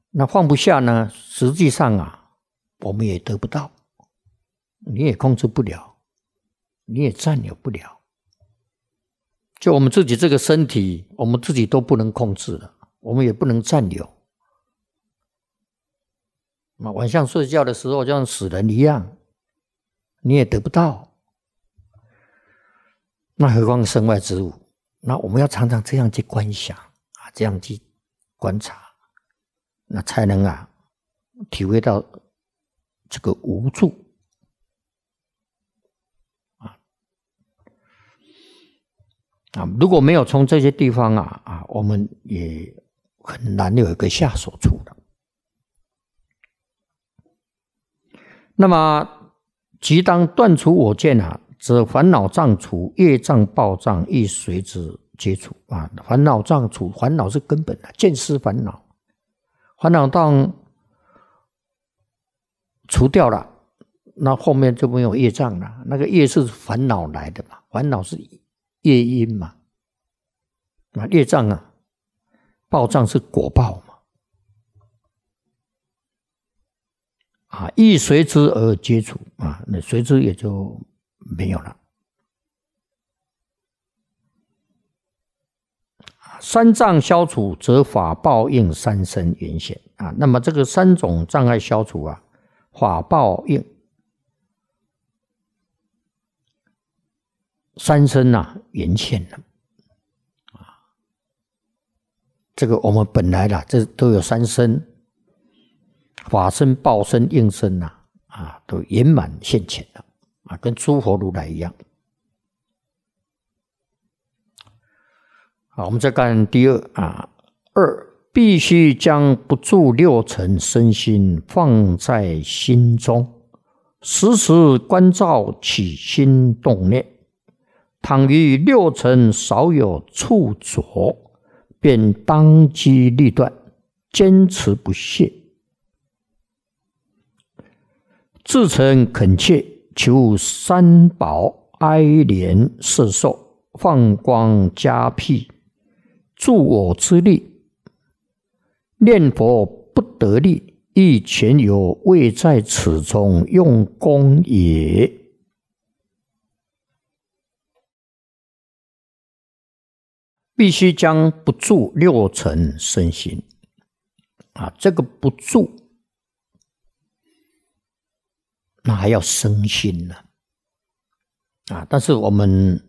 Speaker 1: 那放不下呢，实际上啊，我们也得不到，你也控制不了，你也占有不了。就我们自己这个身体，我们自己都不能控制了，我们也不能占有。那晚上睡觉的时候，就像死人一样。你也得不到，那何况身外之物？那我们要常常这样去观想啊，这样去观察，那才能啊体会到这个无助啊啊！如果没有从这些地方啊啊，我们也很难有一个下手处的。那么。即当断除我见啊，则烦恼障除，业障报障亦随之接除啊！烦恼障除，烦恼是根本，见思烦恼，烦恼障除掉了，那后面就没有业障了。那个业是烦恼来的嘛？烦恼是业因嘛？那业障啊，报障是果报。啊，易随之而接触啊，那随之也就没有了。三障消除，则法报应三生缘显啊。那么这个三种障碍消除啊，法报应三生呐，缘现了啊。这个我们本来啦，这都有三生。法身、报身、应身呐，啊，都圆满现前了啊，跟诸佛如来一样。好，我们再看第二啊，二必须将不住六尘身心放在心中，时时关照起心动念。倘于六尘少有触着，便当机立断，坚持不懈。至诚恳切，求三宝哀怜四受，放光加辟，助我之力。念佛不得力，亦全有未在此中用功也。必须将不住六尘身心，啊，这个不住。那还要生心呢，啊！但是我们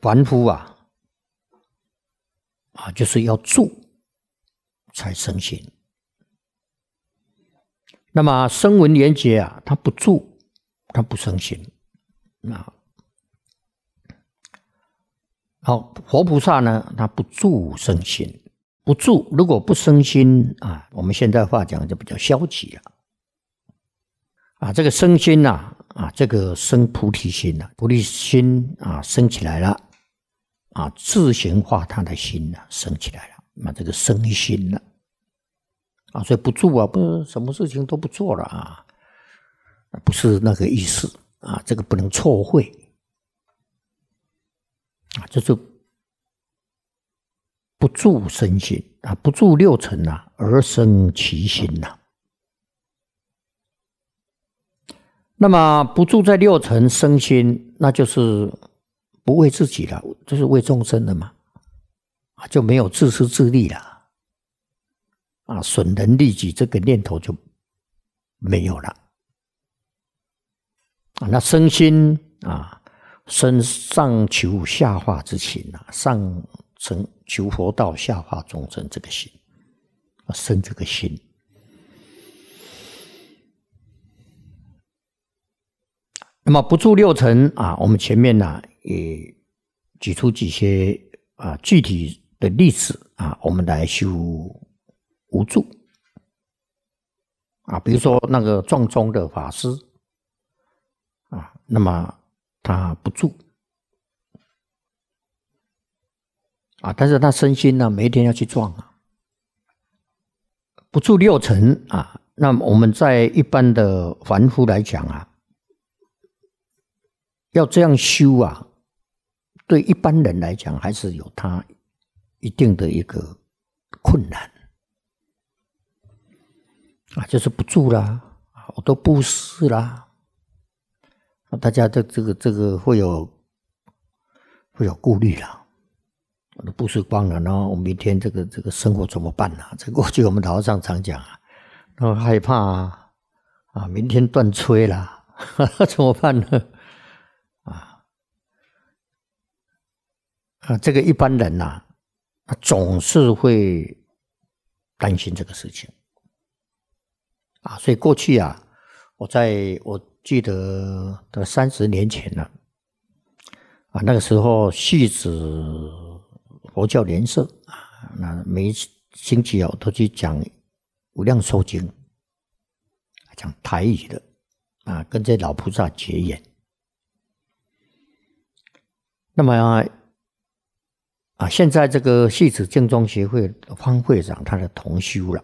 Speaker 1: 凡夫啊，啊，就是要住才生心。那么声闻缘觉啊，他不住，他不生心。那好，活菩萨呢，他不住生心，不住。如果不生心啊，我们现在话讲就比较消极了。啊，这个生心呐，啊，这个生菩提心呐，菩提心啊，生起来了，啊，自行化他的心呐，生起来了，那这个生心呐，啊，所以不住啊，不是什么事情都不做了啊，不是那个意思啊，这个不能错会，啊，就是不住生心啊，不住六尘呐，而生其心呐。那么不住在六尘生心，那就是不为自己了，就是为众生的嘛，啊，就没有自私自利了，啊，损人利己这个念头就没有了。啊，那身心啊，身上求下化之情啊，上成求佛道，下化众生这个心，啊，生这个心。那么不住六层啊，我们前面呢也举出几些啊具体的例子啊，我们来修无住啊，比如说那个撞钟的法师啊，那么他不住啊，但是他身心呢每天要去撞啊，不住六层啊，那我们在一般的凡夫来讲啊。要这样修啊，对一般人来讲，还是有他一定的一个困难啊，就是不住啦，啊，我都布施啦，大家的这个这个会有会有顾虑啦，我的布施光了，然后我明天这个这个生活怎么办呢？这过去我们老上常讲啊，然后害怕啊，明天断炊了，怎么办呢？啊，这个一般人呐，他总是会担心这个事情，啊，所以过去啊，我在我记得的三十年前呢，啊，那个时候，戏子佛教联社啊，那每星期啊，都去讲无量寿经，讲台语的，啊，跟这老菩萨结缘，那么。啊，现在这个戏子精妆协会方会长，他的同修了。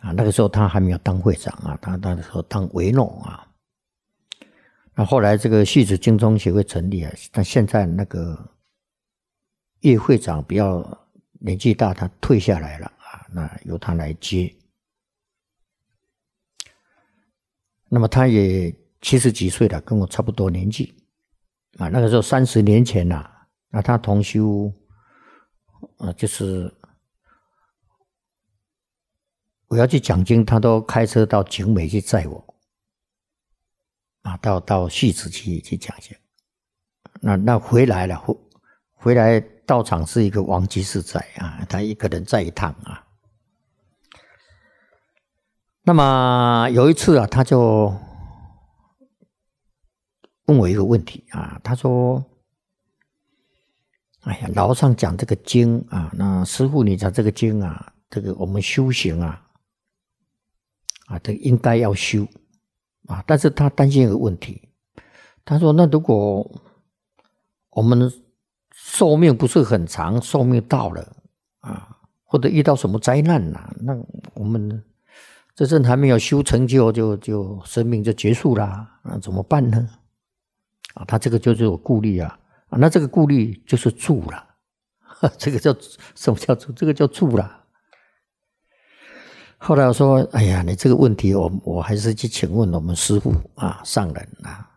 Speaker 1: 啊，那个时候他还没有当会长啊，他那个时候当维诺啊。那后来这个戏子精妆协会成立啊，但现在那个叶会长比较年纪大，他退下来了啊，那由他来接。那么他也七十几岁了，跟我差不多年纪。啊，那个时候三十年前呐，那他同修，啊，就是我要去讲经，他都开车到景美去载我，啊，到到戏子去去讲经，那那回来了，回回来道场是一个王居士在啊，他一个人在一趟啊。那么有一次啊，他就。问我一个问题啊，他说：“哎呀，老上讲这个经啊，那师傅你讲这个经啊，这个我们修行啊，啊，这应该要修啊。但是他担心一个问题，他说：那如果我们寿命不是很长，寿命到了啊，或者遇到什么灾难呐，那我们这阵还没有修成就，就就生命就结束啦，那怎么办呢？”啊，他这个就是有顾虑啊，啊，那这个顾虑就是助了，这个叫什么叫做这个叫助了。后来我说，哎呀，你这个问题，我我还是去请问我们师傅啊，上人啊，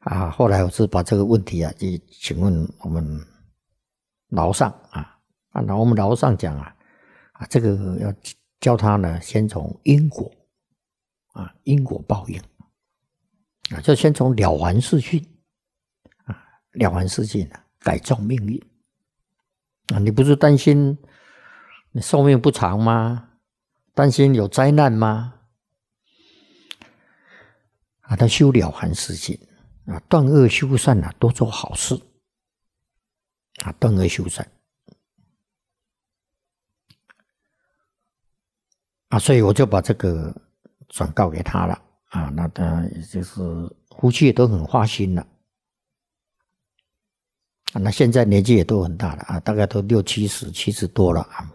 Speaker 1: 啊，后来我是把这个问题啊，去请问我们老上啊，啊，那我们老上讲啊，啊，这个要教他呢，先从因果啊，因果报应。啊，就先从了凡四训啊，了凡四训啊，改造命运啊。你不是担心你寿命不长吗？担心有灾难吗？啊，他修了凡四训啊，断恶修善啊，多做好事啊，断恶修善啊，所以我就把这个转告给他了。啊，那他也就是夫妻都很花心了。啊，那现在年纪也都很大了啊，大概都六七十、七十多了啊。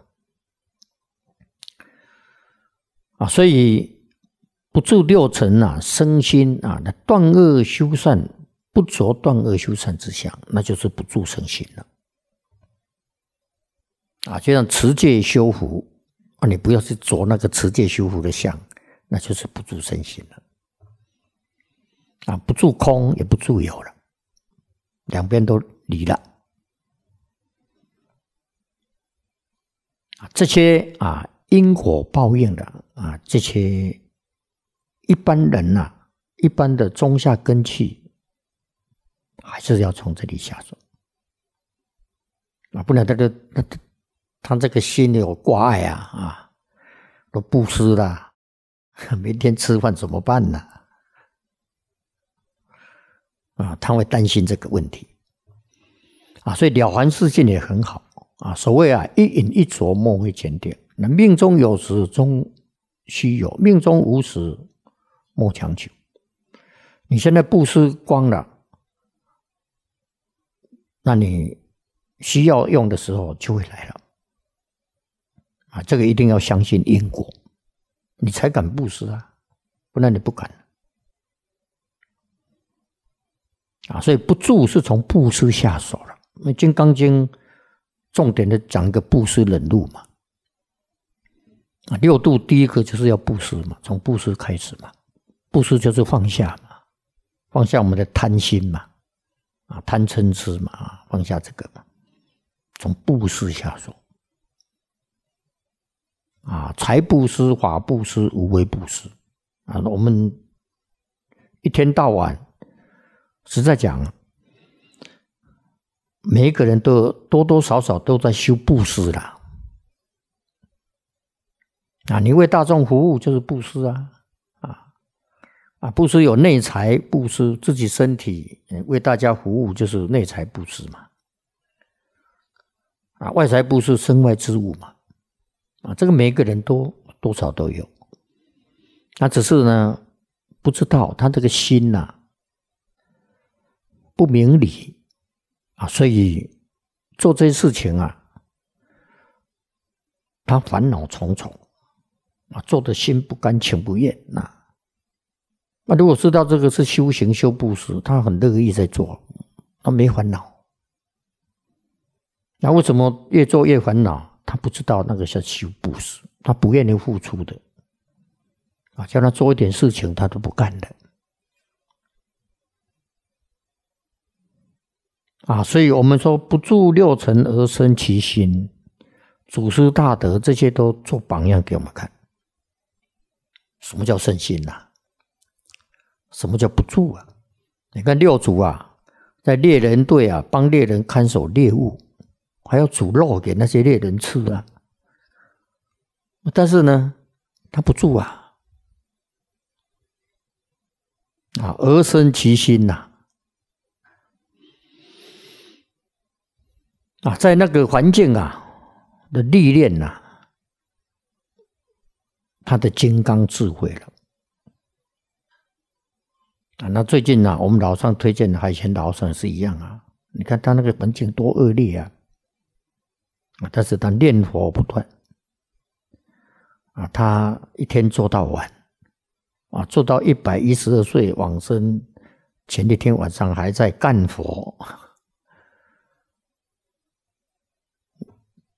Speaker 1: 啊，所以不住六尘啊，身心啊，那断恶修善，不着断恶修善之相，那就是不住身心了。啊，就像持戒修福啊，你不要去着那个持戒修福的相，那就是不住身心了。啊，不住空也不住有了，两边都离了。啊，这些啊因果报应的啊，这些一般人呐，一般的中下根器，还是要从这里下手。啊，不然他的他他他这个心里有挂碍啊啊，都不吃了，明 天吃饭怎么办呢？啊，他会担心这个问题，啊，所以了凡四训也很好啊。所谓啊，一饮一啄，莫非前定。那命中有时终须有，命中无时莫强求。你现在布施光了，那你需要用的时候就会来了。啊，这个一定要相信因果，你才敢布施啊，不然你不敢。啊，所以不住是从布施下手了。那《金刚经》重点的讲一个布施忍辱嘛，啊，六度第一个就是要布施嘛，从布施开始嘛，布施就是放下嘛，放下我们的贪心嘛，啊，贪嗔痴嘛，啊，放下这个嘛，从布施下手。啊，财布施、法布施、无为布施啊，我们一天到晚。实在讲，每一个人都多多少少都在修布施啦。啊，你为大众服务就是布施啊，啊啊，布施有内财布施，自己身体为大家服务就是内财布施嘛。啊，外财布施，身外之物嘛。啊，这个每一个人都多少都有，那只是呢，不知道他这个心呐。不明理啊，所以做这些事情啊，他烦恼重重啊，做的心不甘情不愿。那那如果知道这个是修行修布施，他很乐意在做，他没烦恼。那为什么越做越烦恼？他不知道那个是修布施，他不愿意付出的啊，叫他做一点事情，他都不干的。啊，所以我们说不住六尘而生其心，祖师大德这些都做榜样给我们看。什么叫圣心呐？什么叫不住啊？你看六祖啊，在猎人队啊，帮猎人看守猎物，还要煮肉给那些猎人吃啊。但是呢，他不住啊，啊，而生其心呐。啊，在那个环境啊的历练呐，他的金刚智慧了。啊，那最近呢，我们老上推荐海鲜老上是一样啊。你看他那个环境多恶劣啊，啊，但是他念佛不断，啊，他一天做到晚，啊，做到一百一十二岁往生前一天晚上还在干活。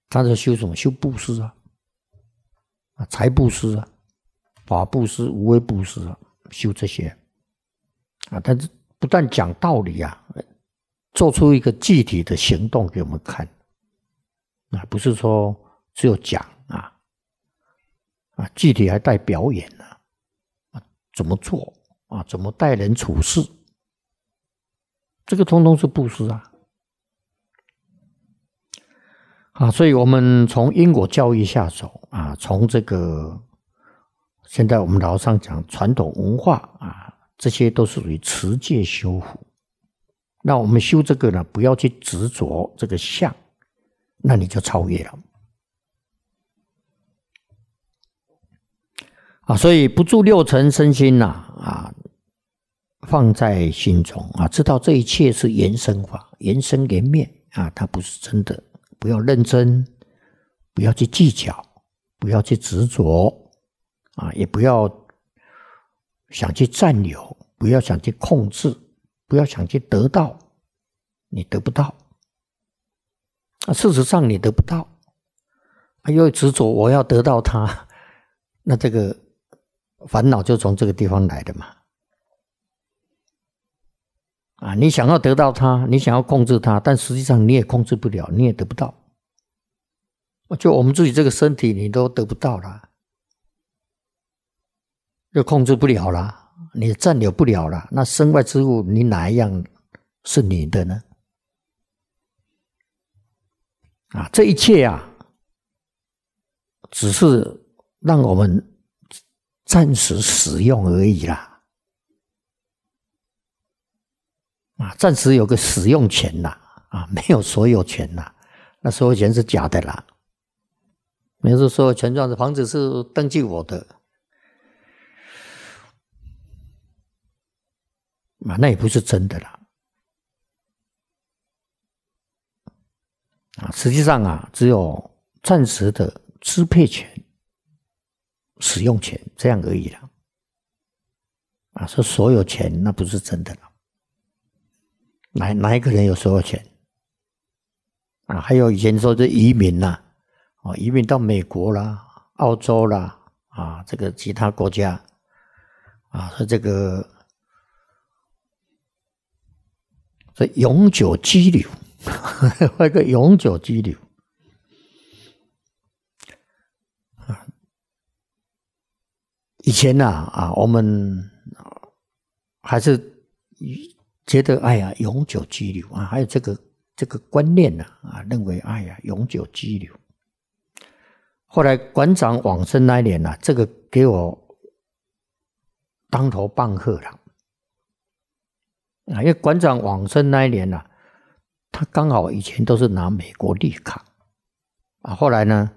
Speaker 1: 他是修什么？修布施啊，啊财布施啊，法布施、无为布施啊，修这些啊。但是不但讲道理啊，做出一个具体的行动给我们看，啊，不是说只有讲啊，啊具体还带表演呢，啊怎么做啊？怎么待人处事？这个通通是布施啊。啊，所以我们从因果教育下手啊，从这个现在我们老上讲传统文化啊，这些都是属于持戒修福。那我们修这个呢，不要去执着这个相，那你就超越了。啊，所以不住六尘身心呐，啊，放在心中啊，知道这一切是延伸法，延伸延面啊，它不是真的。不要认真，不要去计较，不要去执着，啊，也不要想去占有，不要想去控制，不要想去得到，你得不到，啊，事实上你得不到，又执着我要得到它，那这个烦恼就从这个地方来的嘛。啊，你想要得到它，你想要控制它，但实际上你也控制不了，你也得不到。就我们自己这个身体，你都得不到了，又控制不了了，你占有不了了。那身外之物，你哪一样是你的呢？啊，这一切啊，只是让我们暂时使用而已啦。啊，暂时有个使用权啦，啊，没有所有权啦，那所有权是假的啦。没有说，所有权状的房子是登记我的，啊，那也不是真的啦。啊，实际上啊，只有暂时的支配权、使用权这样而已了。啊，说所有权那不是真的了。哪哪一个人有所有权？啊？还有以前说这移民呐，哦，移民到美国啦、澳洲啦啊，这个其他国家啊，说这个说永久居留，那 个永久居留啊。以前呐啊，我们还是。觉得哎呀，永久居留啊，还有这个这个观念呢啊，认为哎呀永久居留。后来馆长往生那一年呢，这个给我当头棒喝了啊，因为馆长往生那一年呢，他刚好以前都是拿美国绿卡啊，后来呢，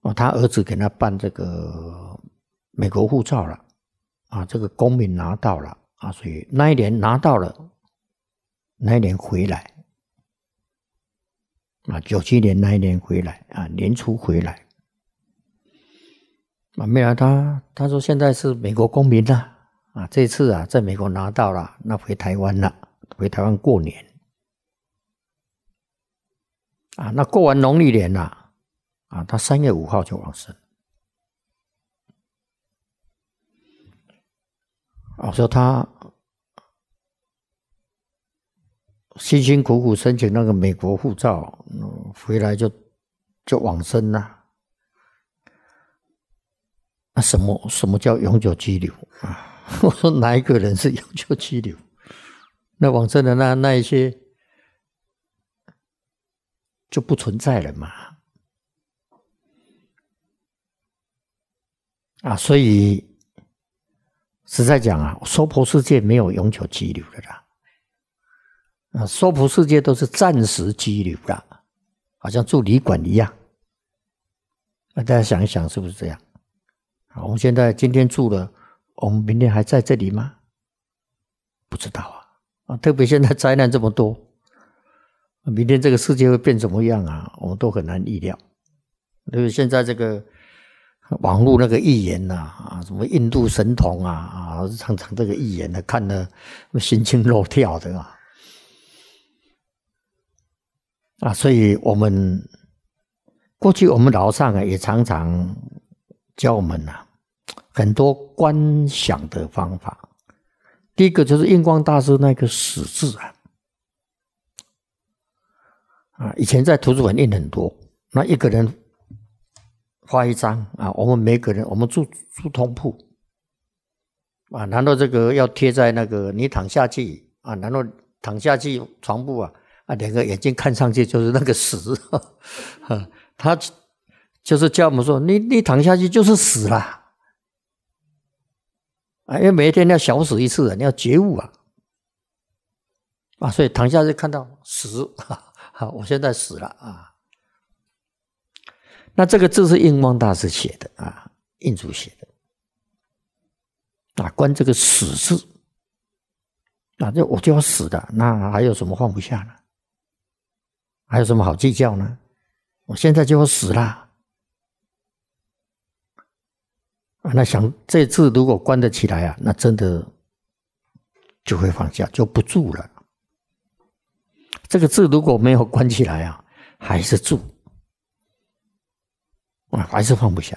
Speaker 1: 哦，他儿子给他办这个美国护照了啊，这个公民拿到了。啊，所以那一年拿到了，那一年回来，啊，九七年那一年回来，啊，年初回来，啊，没有他，他说现在是美国公民了，啊，这次啊，在美国拿到了，那回台湾了，回台湾过年，啊，那过完农历年了，啊，他三月五号就往生。啊，说他。辛辛苦苦申请那个美国护照，回来就就往生了。那什么什么叫永久拘留啊？我说哪一个人是永久拘留？那往生的那那一些就不存在了嘛？啊，所以实在讲啊，娑婆世界没有永久拘留的啦。啊，娑婆世界都是暂时拘留的，好像住旅馆一样。那大家想一想，是不是这样？啊，我们现在今天住了，我们明天还在这里吗？不知道啊啊！特别现在灾难这么多，明天这个世界会变怎么样啊？我们都很难预料。对，现在这个网络那个预言呐啊，什么印度神童啊啊，常常这个预言的，看了心惊肉跳的啊。啊，所以，我们过去我们老上啊，也常常教我们呐，很多观想的方法。第一个就是印光大师那个“死”字啊，啊，以前在图书馆印很多，那一个人画一张啊，我们每个人我们住住通铺啊，难道这个要贴在那个你躺下去啊，难道躺下去床铺啊。两个眼睛看上去就是那个死，他就是叫我们说：“你你躺下去就是死了啊！因为每一天要小死一次，你要觉悟啊！啊，所以躺下去看到死，好，我现在死了啊！那这个字是印光大师写的啊，印主写的啊，关这个死字，那就我就要死的，那还有什么放不下呢？”还有什么好计较呢？我现在就要死了那想这字如果关得起来啊，那真的就会放下，就不住了。这个字如果没有关起来啊，还是住啊，还是放不下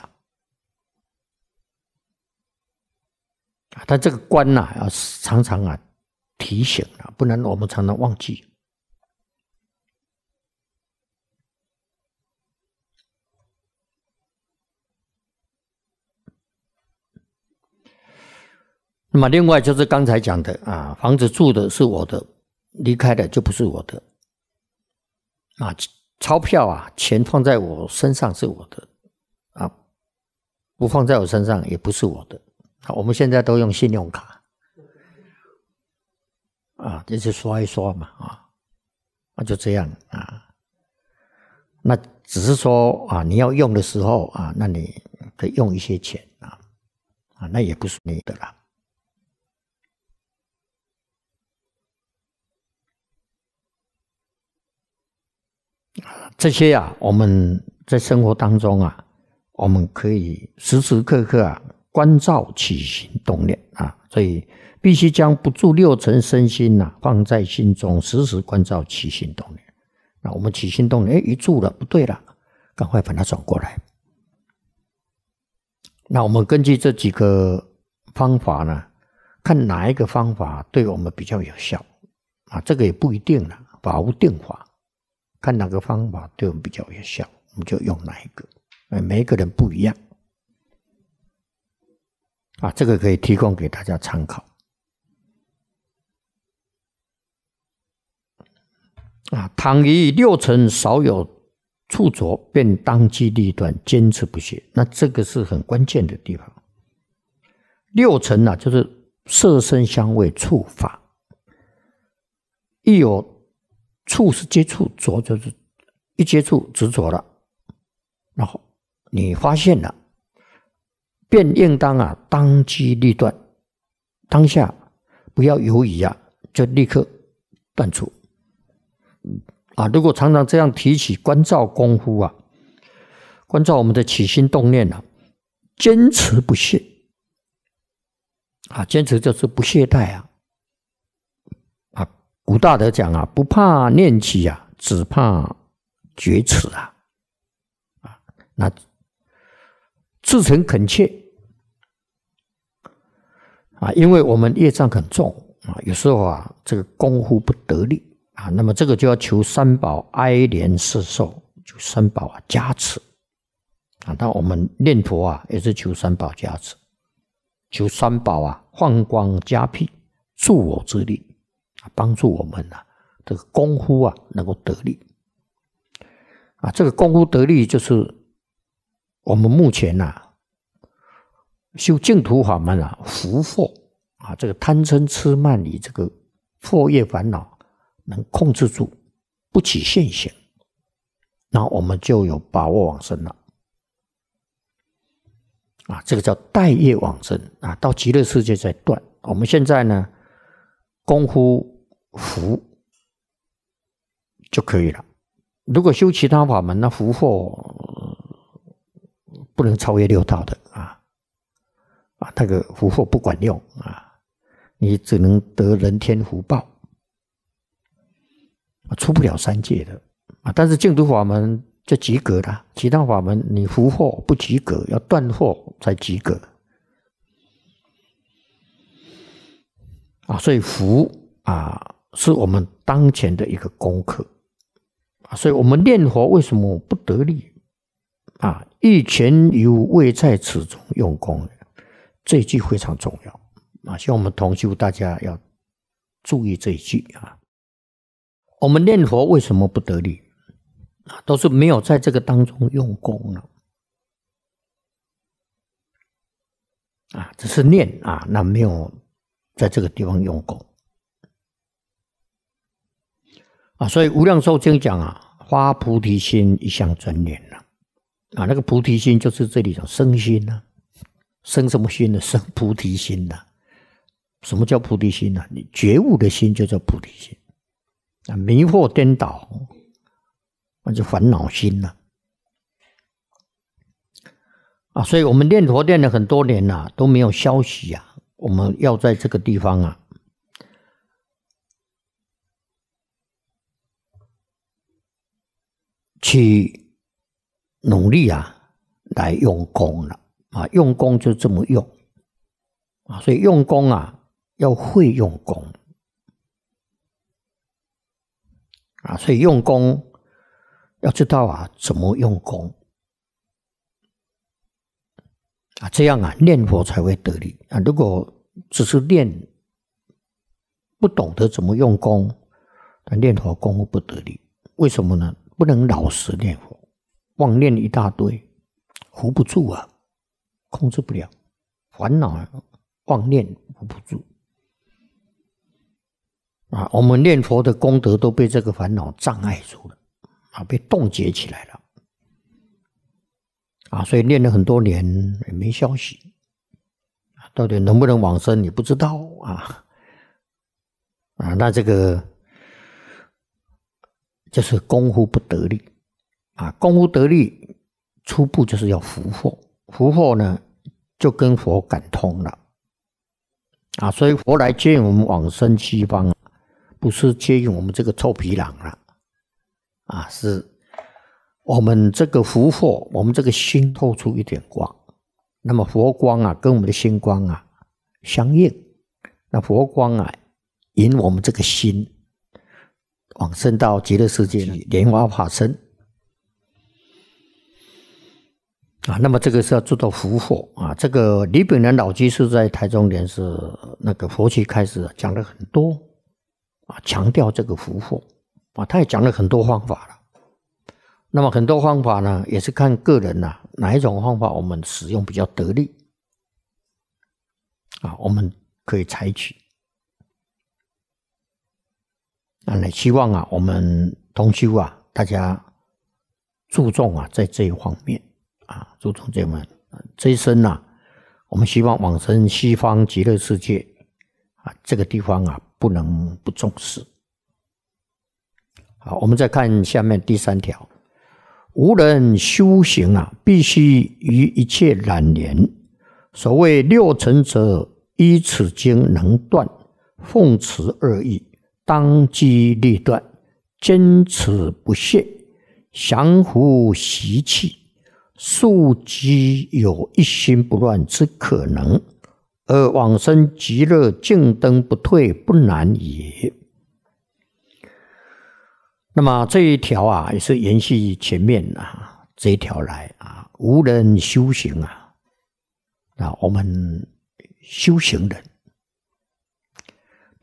Speaker 1: 啊。但这个关呐，要常常啊提醒啊，不然我们常常忘记。那么，另外就是刚才讲的啊，房子住的是我的，离开的就不是我的。啊，钞票啊，钱放在我身上是我的，啊，不放在我身上也不是我的。好，我们现在都用信用卡，啊，就些刷一刷嘛，啊，那就这样啊。那只是说啊，你要用的时候啊，那你可以用一些钱啊，啊，那也不是你的了。这些呀，我们在生活当中啊，我们可以时时刻刻啊，关照起心动念啊，所以必须将不住六尘身心呐放在心中，时时关照起心动念。那我们起心动念，哎，一住了，不对了，赶快把它转过来。那我们根据这几个方法呢，看哪一个方法对我们比较有效啊？这个也不一定了，法无定法。看哪个方法对我们比较有效，我们就用哪一个。哎，每一个人不一样啊，这个可以提供给大家参考。啊，倘于六层少有触着，便当机立断，坚持不懈。那这个是很关键的地方。六层呢，就是色身香味触法，一有。触是接触，着就是一接触执着了，然后你发现了，便应当啊当机立断，当下不要犹疑啊，就立刻断除。啊，如果常常这样提起关照功夫啊，关照我们的起心动念啊，坚持不懈啊，坚持就是不懈怠啊。古大德讲啊，不怕念起呀，只怕觉耻啊！啊，那至诚恳切啊，因为我们业障很重啊，有时候啊，这个功夫不得力啊，那么这个就要求三宝哀怜四受，求三宝啊加持啊。但我们念佛啊，也是求三宝加持，求三宝啊放光加庇，助我之力。帮助我们呐，这个功夫啊，能够得力。啊，这个功夫得力，就是我们目前啊修净土法门啊，福祸啊，这个贪嗔痴慢疑这个破业烦恼，能控制住不起现行，那我们就有把握往生了。啊，这个叫待业往生啊，到极乐世界再断。我们现在呢，功夫。福就可以了。如果修其他法门那福祸不能超越六道的啊，啊，那个福祸不管用啊，你只能得人天福报，出不了三界的啊。但是净土法门就及格了，其他法门你福祸不及格，要断祸才及格啊。所以福啊。是我们当前的一个功课啊，所以我们念佛为什么不得力啊？一前有未在此中用功，这一句非常重要啊。希望我们同修大家要注意这一句啊。我们念佛为什么不得力啊？都是没有在这个当中用功了啊，只是念啊，那没有在这个地方用功。啊，所以《无量寿经》讲啊，发菩提心一向专念呐，啊，那个菩提心就是这里的生心呐，生什么心呢？生菩提心呐。什么叫菩提心呢？你觉悟的心就叫菩提心，啊，迷惑颠倒那就烦恼心呐。啊，所以我们念佛念了很多年了，都没有消息啊。我们要在这个地方啊。去努力啊，来用功了啊！用功就这么用啊，所以用功啊要会用功啊，所以用功要知道啊怎么用功啊，这样啊念佛才会得力啊。如果只是念，不懂得怎么用功，那念佛功夫不得力，为什么呢？不能老实念佛，妄念一大堆，糊不住啊，控制不了，烦恼啊，妄念糊不住啊。我们念佛的功德都被这个烦恼障碍住了啊，被冻结起来了啊。所以念了很多年也没消息，到底能不能往生你不知道啊啊，那这个。就是功夫不得力，啊，功夫得力，初步就是要福祸，福祸呢就跟佛感通了，啊，所以佛来接引我们往生西方，不是接引我们这个臭皮囊了，啊，是我们这个福祸，我们这个心透出一点光，那么佛光啊跟我们的心光啊相应，那佛光啊引我们这个心。往生到极乐世界里莲华化身啊，那么这个是要做到福祸啊。这个李炳南老居士在台中莲是那个佛学开始讲了很多啊，强调这个福祸啊，他也讲了很多方法了。那么很多方法呢，也是看个人呐，哪一种方法我们使用比较得力啊，我们可以采取。那希望啊，我们同修啊，大家注重啊，在这一方面啊，注重这门这一生啊，我们希望往生西方极乐世界啊，这个地方啊，不能不重视。好，我们再看下面第三条：无人修行啊，必须与一切懒言。所谓六成者，依此经能断，奉持二义。当机立断，坚持不懈，降服习气，庶几有一心不乱之可能，而往生极乐净灯不退不难也。那么这一条啊，也是延续前面啊这一条来啊，无人修行啊，那我们修行人。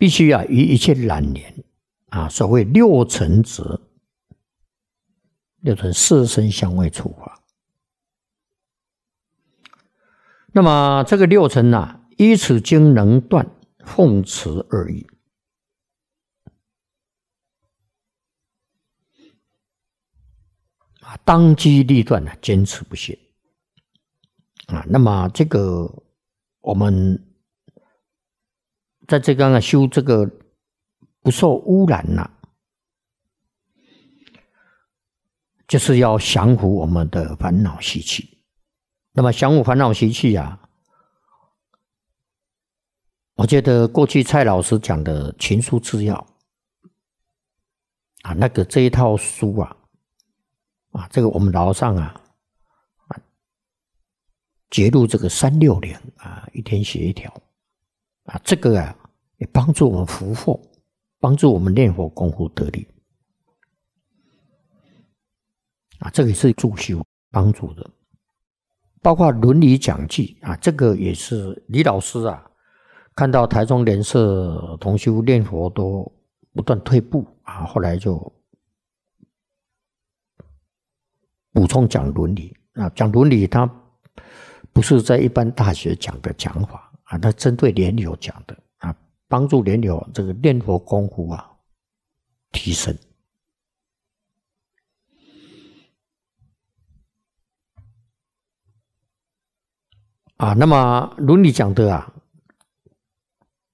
Speaker 1: 必须要以一切懒念啊，所谓六尘子六成四身相位处罚。那么这个六成呢，一尺经能断，奉持而已啊，当机立断呢，坚持不懈啊。那么这个我们。在这刚刚修这个不受污染呐，就是要降伏我们的烦恼习气。那么降伏烦恼习气啊，我觉得过去蔡老师讲的情书制药啊，那个这一套书啊，啊，这个我们楼上啊啊，结录这个三六零啊，一天写一条。啊，这个啊，也帮助我们福祸，帮助我们念佛功夫得力。啊，这个是助修帮助的，包括伦理讲记啊，这个也是李老师啊，看到台中联社同修念佛都不断退步啊，后来就补充讲伦理啊，讲伦理他不是在一般大学讲的讲法。啊，他针对莲友讲的啊，帮助莲友这个念佛功夫啊提升啊。那么伦理讲的啊，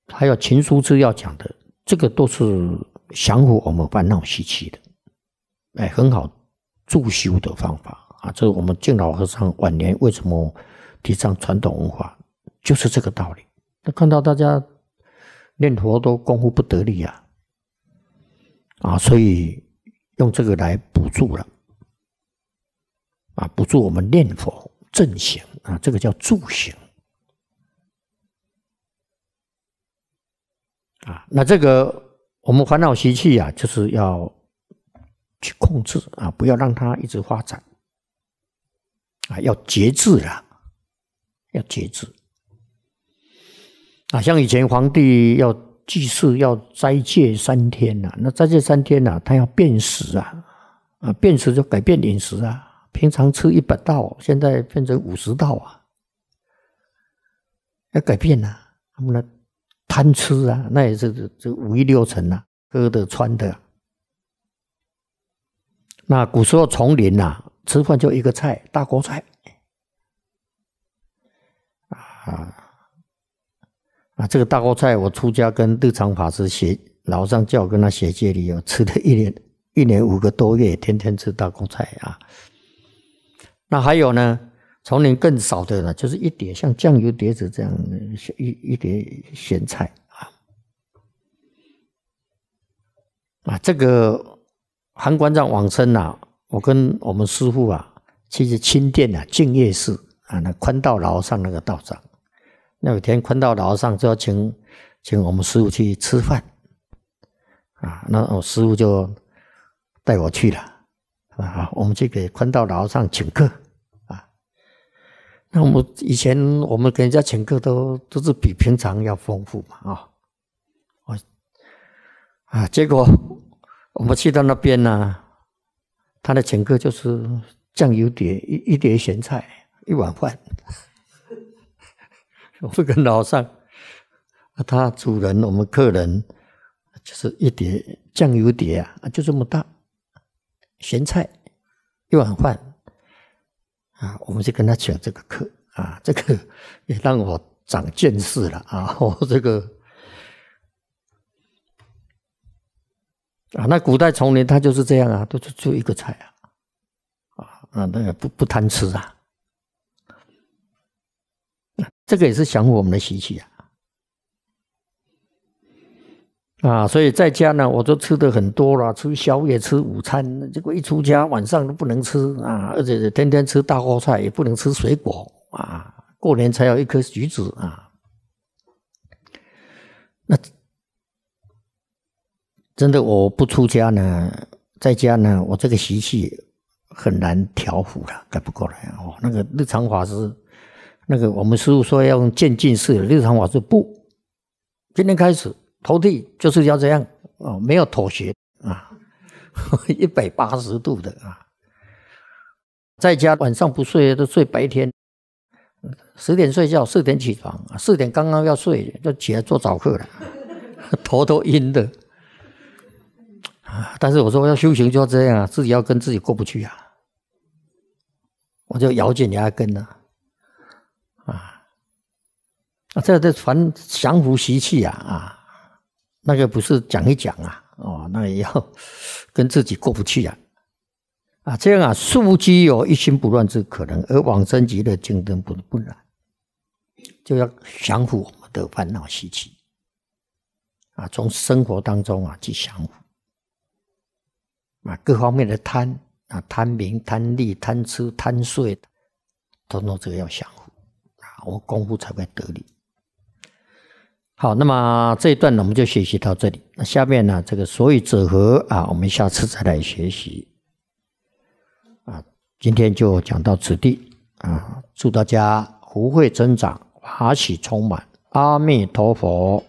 Speaker 1: 还有情书之要讲的，这个都是降伏我们烦恼习气的，哎，很好助修的方法啊。这是我们敬老和尚晚年为什么提倡传统文化。就是这个道理。那看到大家念佛都功夫不得力啊，啊，所以用这个来补助了，啊，补助我们念佛正行啊，这个叫助行。啊，那这个我们烦恼习气呀，就是要去控制啊，不要让它一直发展，啊，要节制啊，要节制。啊，像以前皇帝要祭祀，要斋戒三天呐。那斋戒三天呐，他要辨食啊，啊，辨食就改变饮食啊。平常吃一百道，现在变成五十道啊，要改变呐。他们贪吃啊，那也是这五欲六尘呐，喝的、穿的。那古时候丛林呐，吃饭就一个菜，大锅菜啊。啊，这个大锅菜，我出家跟日常法师学，老上教跟他学戒律，有吃了一年，一年五个多月，天天吃大锅菜啊。那还有呢，丛林更少的呢，就是一碟，像酱油碟子这样，一一碟咸菜啊。啊，这个韩馆长往生呐，我跟我们师傅啊，其实清殿啊，静业寺啊，那宽道老上那个道长。那有天关到牢上就要请请我们师傅去吃饭，啊，那我师傅就带我去了啊，我们去给关到牢上请客啊。那我们以前我们给人家请客都都是比平常要丰富嘛啊，我啊，结果我们去到那边呢，他的请客就是酱油碟一一碟咸菜一碗饭。我会跟老上，他主人我们客人，就是一碟酱油碟啊，就这么大，咸菜，一碗饭，啊，我们就跟他请这个客啊，这个也让我长见识了啊，我这个啊，那古代丛林它就是这样啊，都就就一个菜啊，啊，那个不不贪吃啊。这个也是想我们的习气啊！啊，所以在家呢，我都吃的很多了，吃宵夜，吃午餐，结果一出家，晚上都不能吃啊，而且天天吃大锅菜，也不能吃水果啊，过年才有一颗橘子啊。那真的，我不出家呢，在家呢，我这个习气很难调伏了，改不过来哦。那个日常法师。那个，我们师傅说要用渐进式的日常法，是不，今天开始头剃就是要这样啊，没有妥协啊，一百八十度的啊，在家晚上不睡都睡白天，十点睡觉，四点起床，四点刚刚要睡就起来做早课了，头都晕的啊！但是我说要修行就要这样啊，自己要跟自己过不去啊，我就咬紧牙根了。啊，这这传降服习气啊啊，那个不是讲一讲啊，哦，那也要 跟自己过不去啊，啊，这样啊，素基有一心不乱之可能，而往生极乐竞争不不难，就要降服我们的烦恼习气，啊，从生活当中啊去降服，啊，各方面的贪啊，贪名贪利贪吃贪睡，统统这个要降服，啊，我功夫才会得力。好，那么这一段呢，我们就学习到这里。那下面呢，这个所以组合啊，我们下次再来学习。啊，今天就讲到此地啊，祝大家福慧增长，法喜充满。阿弥陀佛。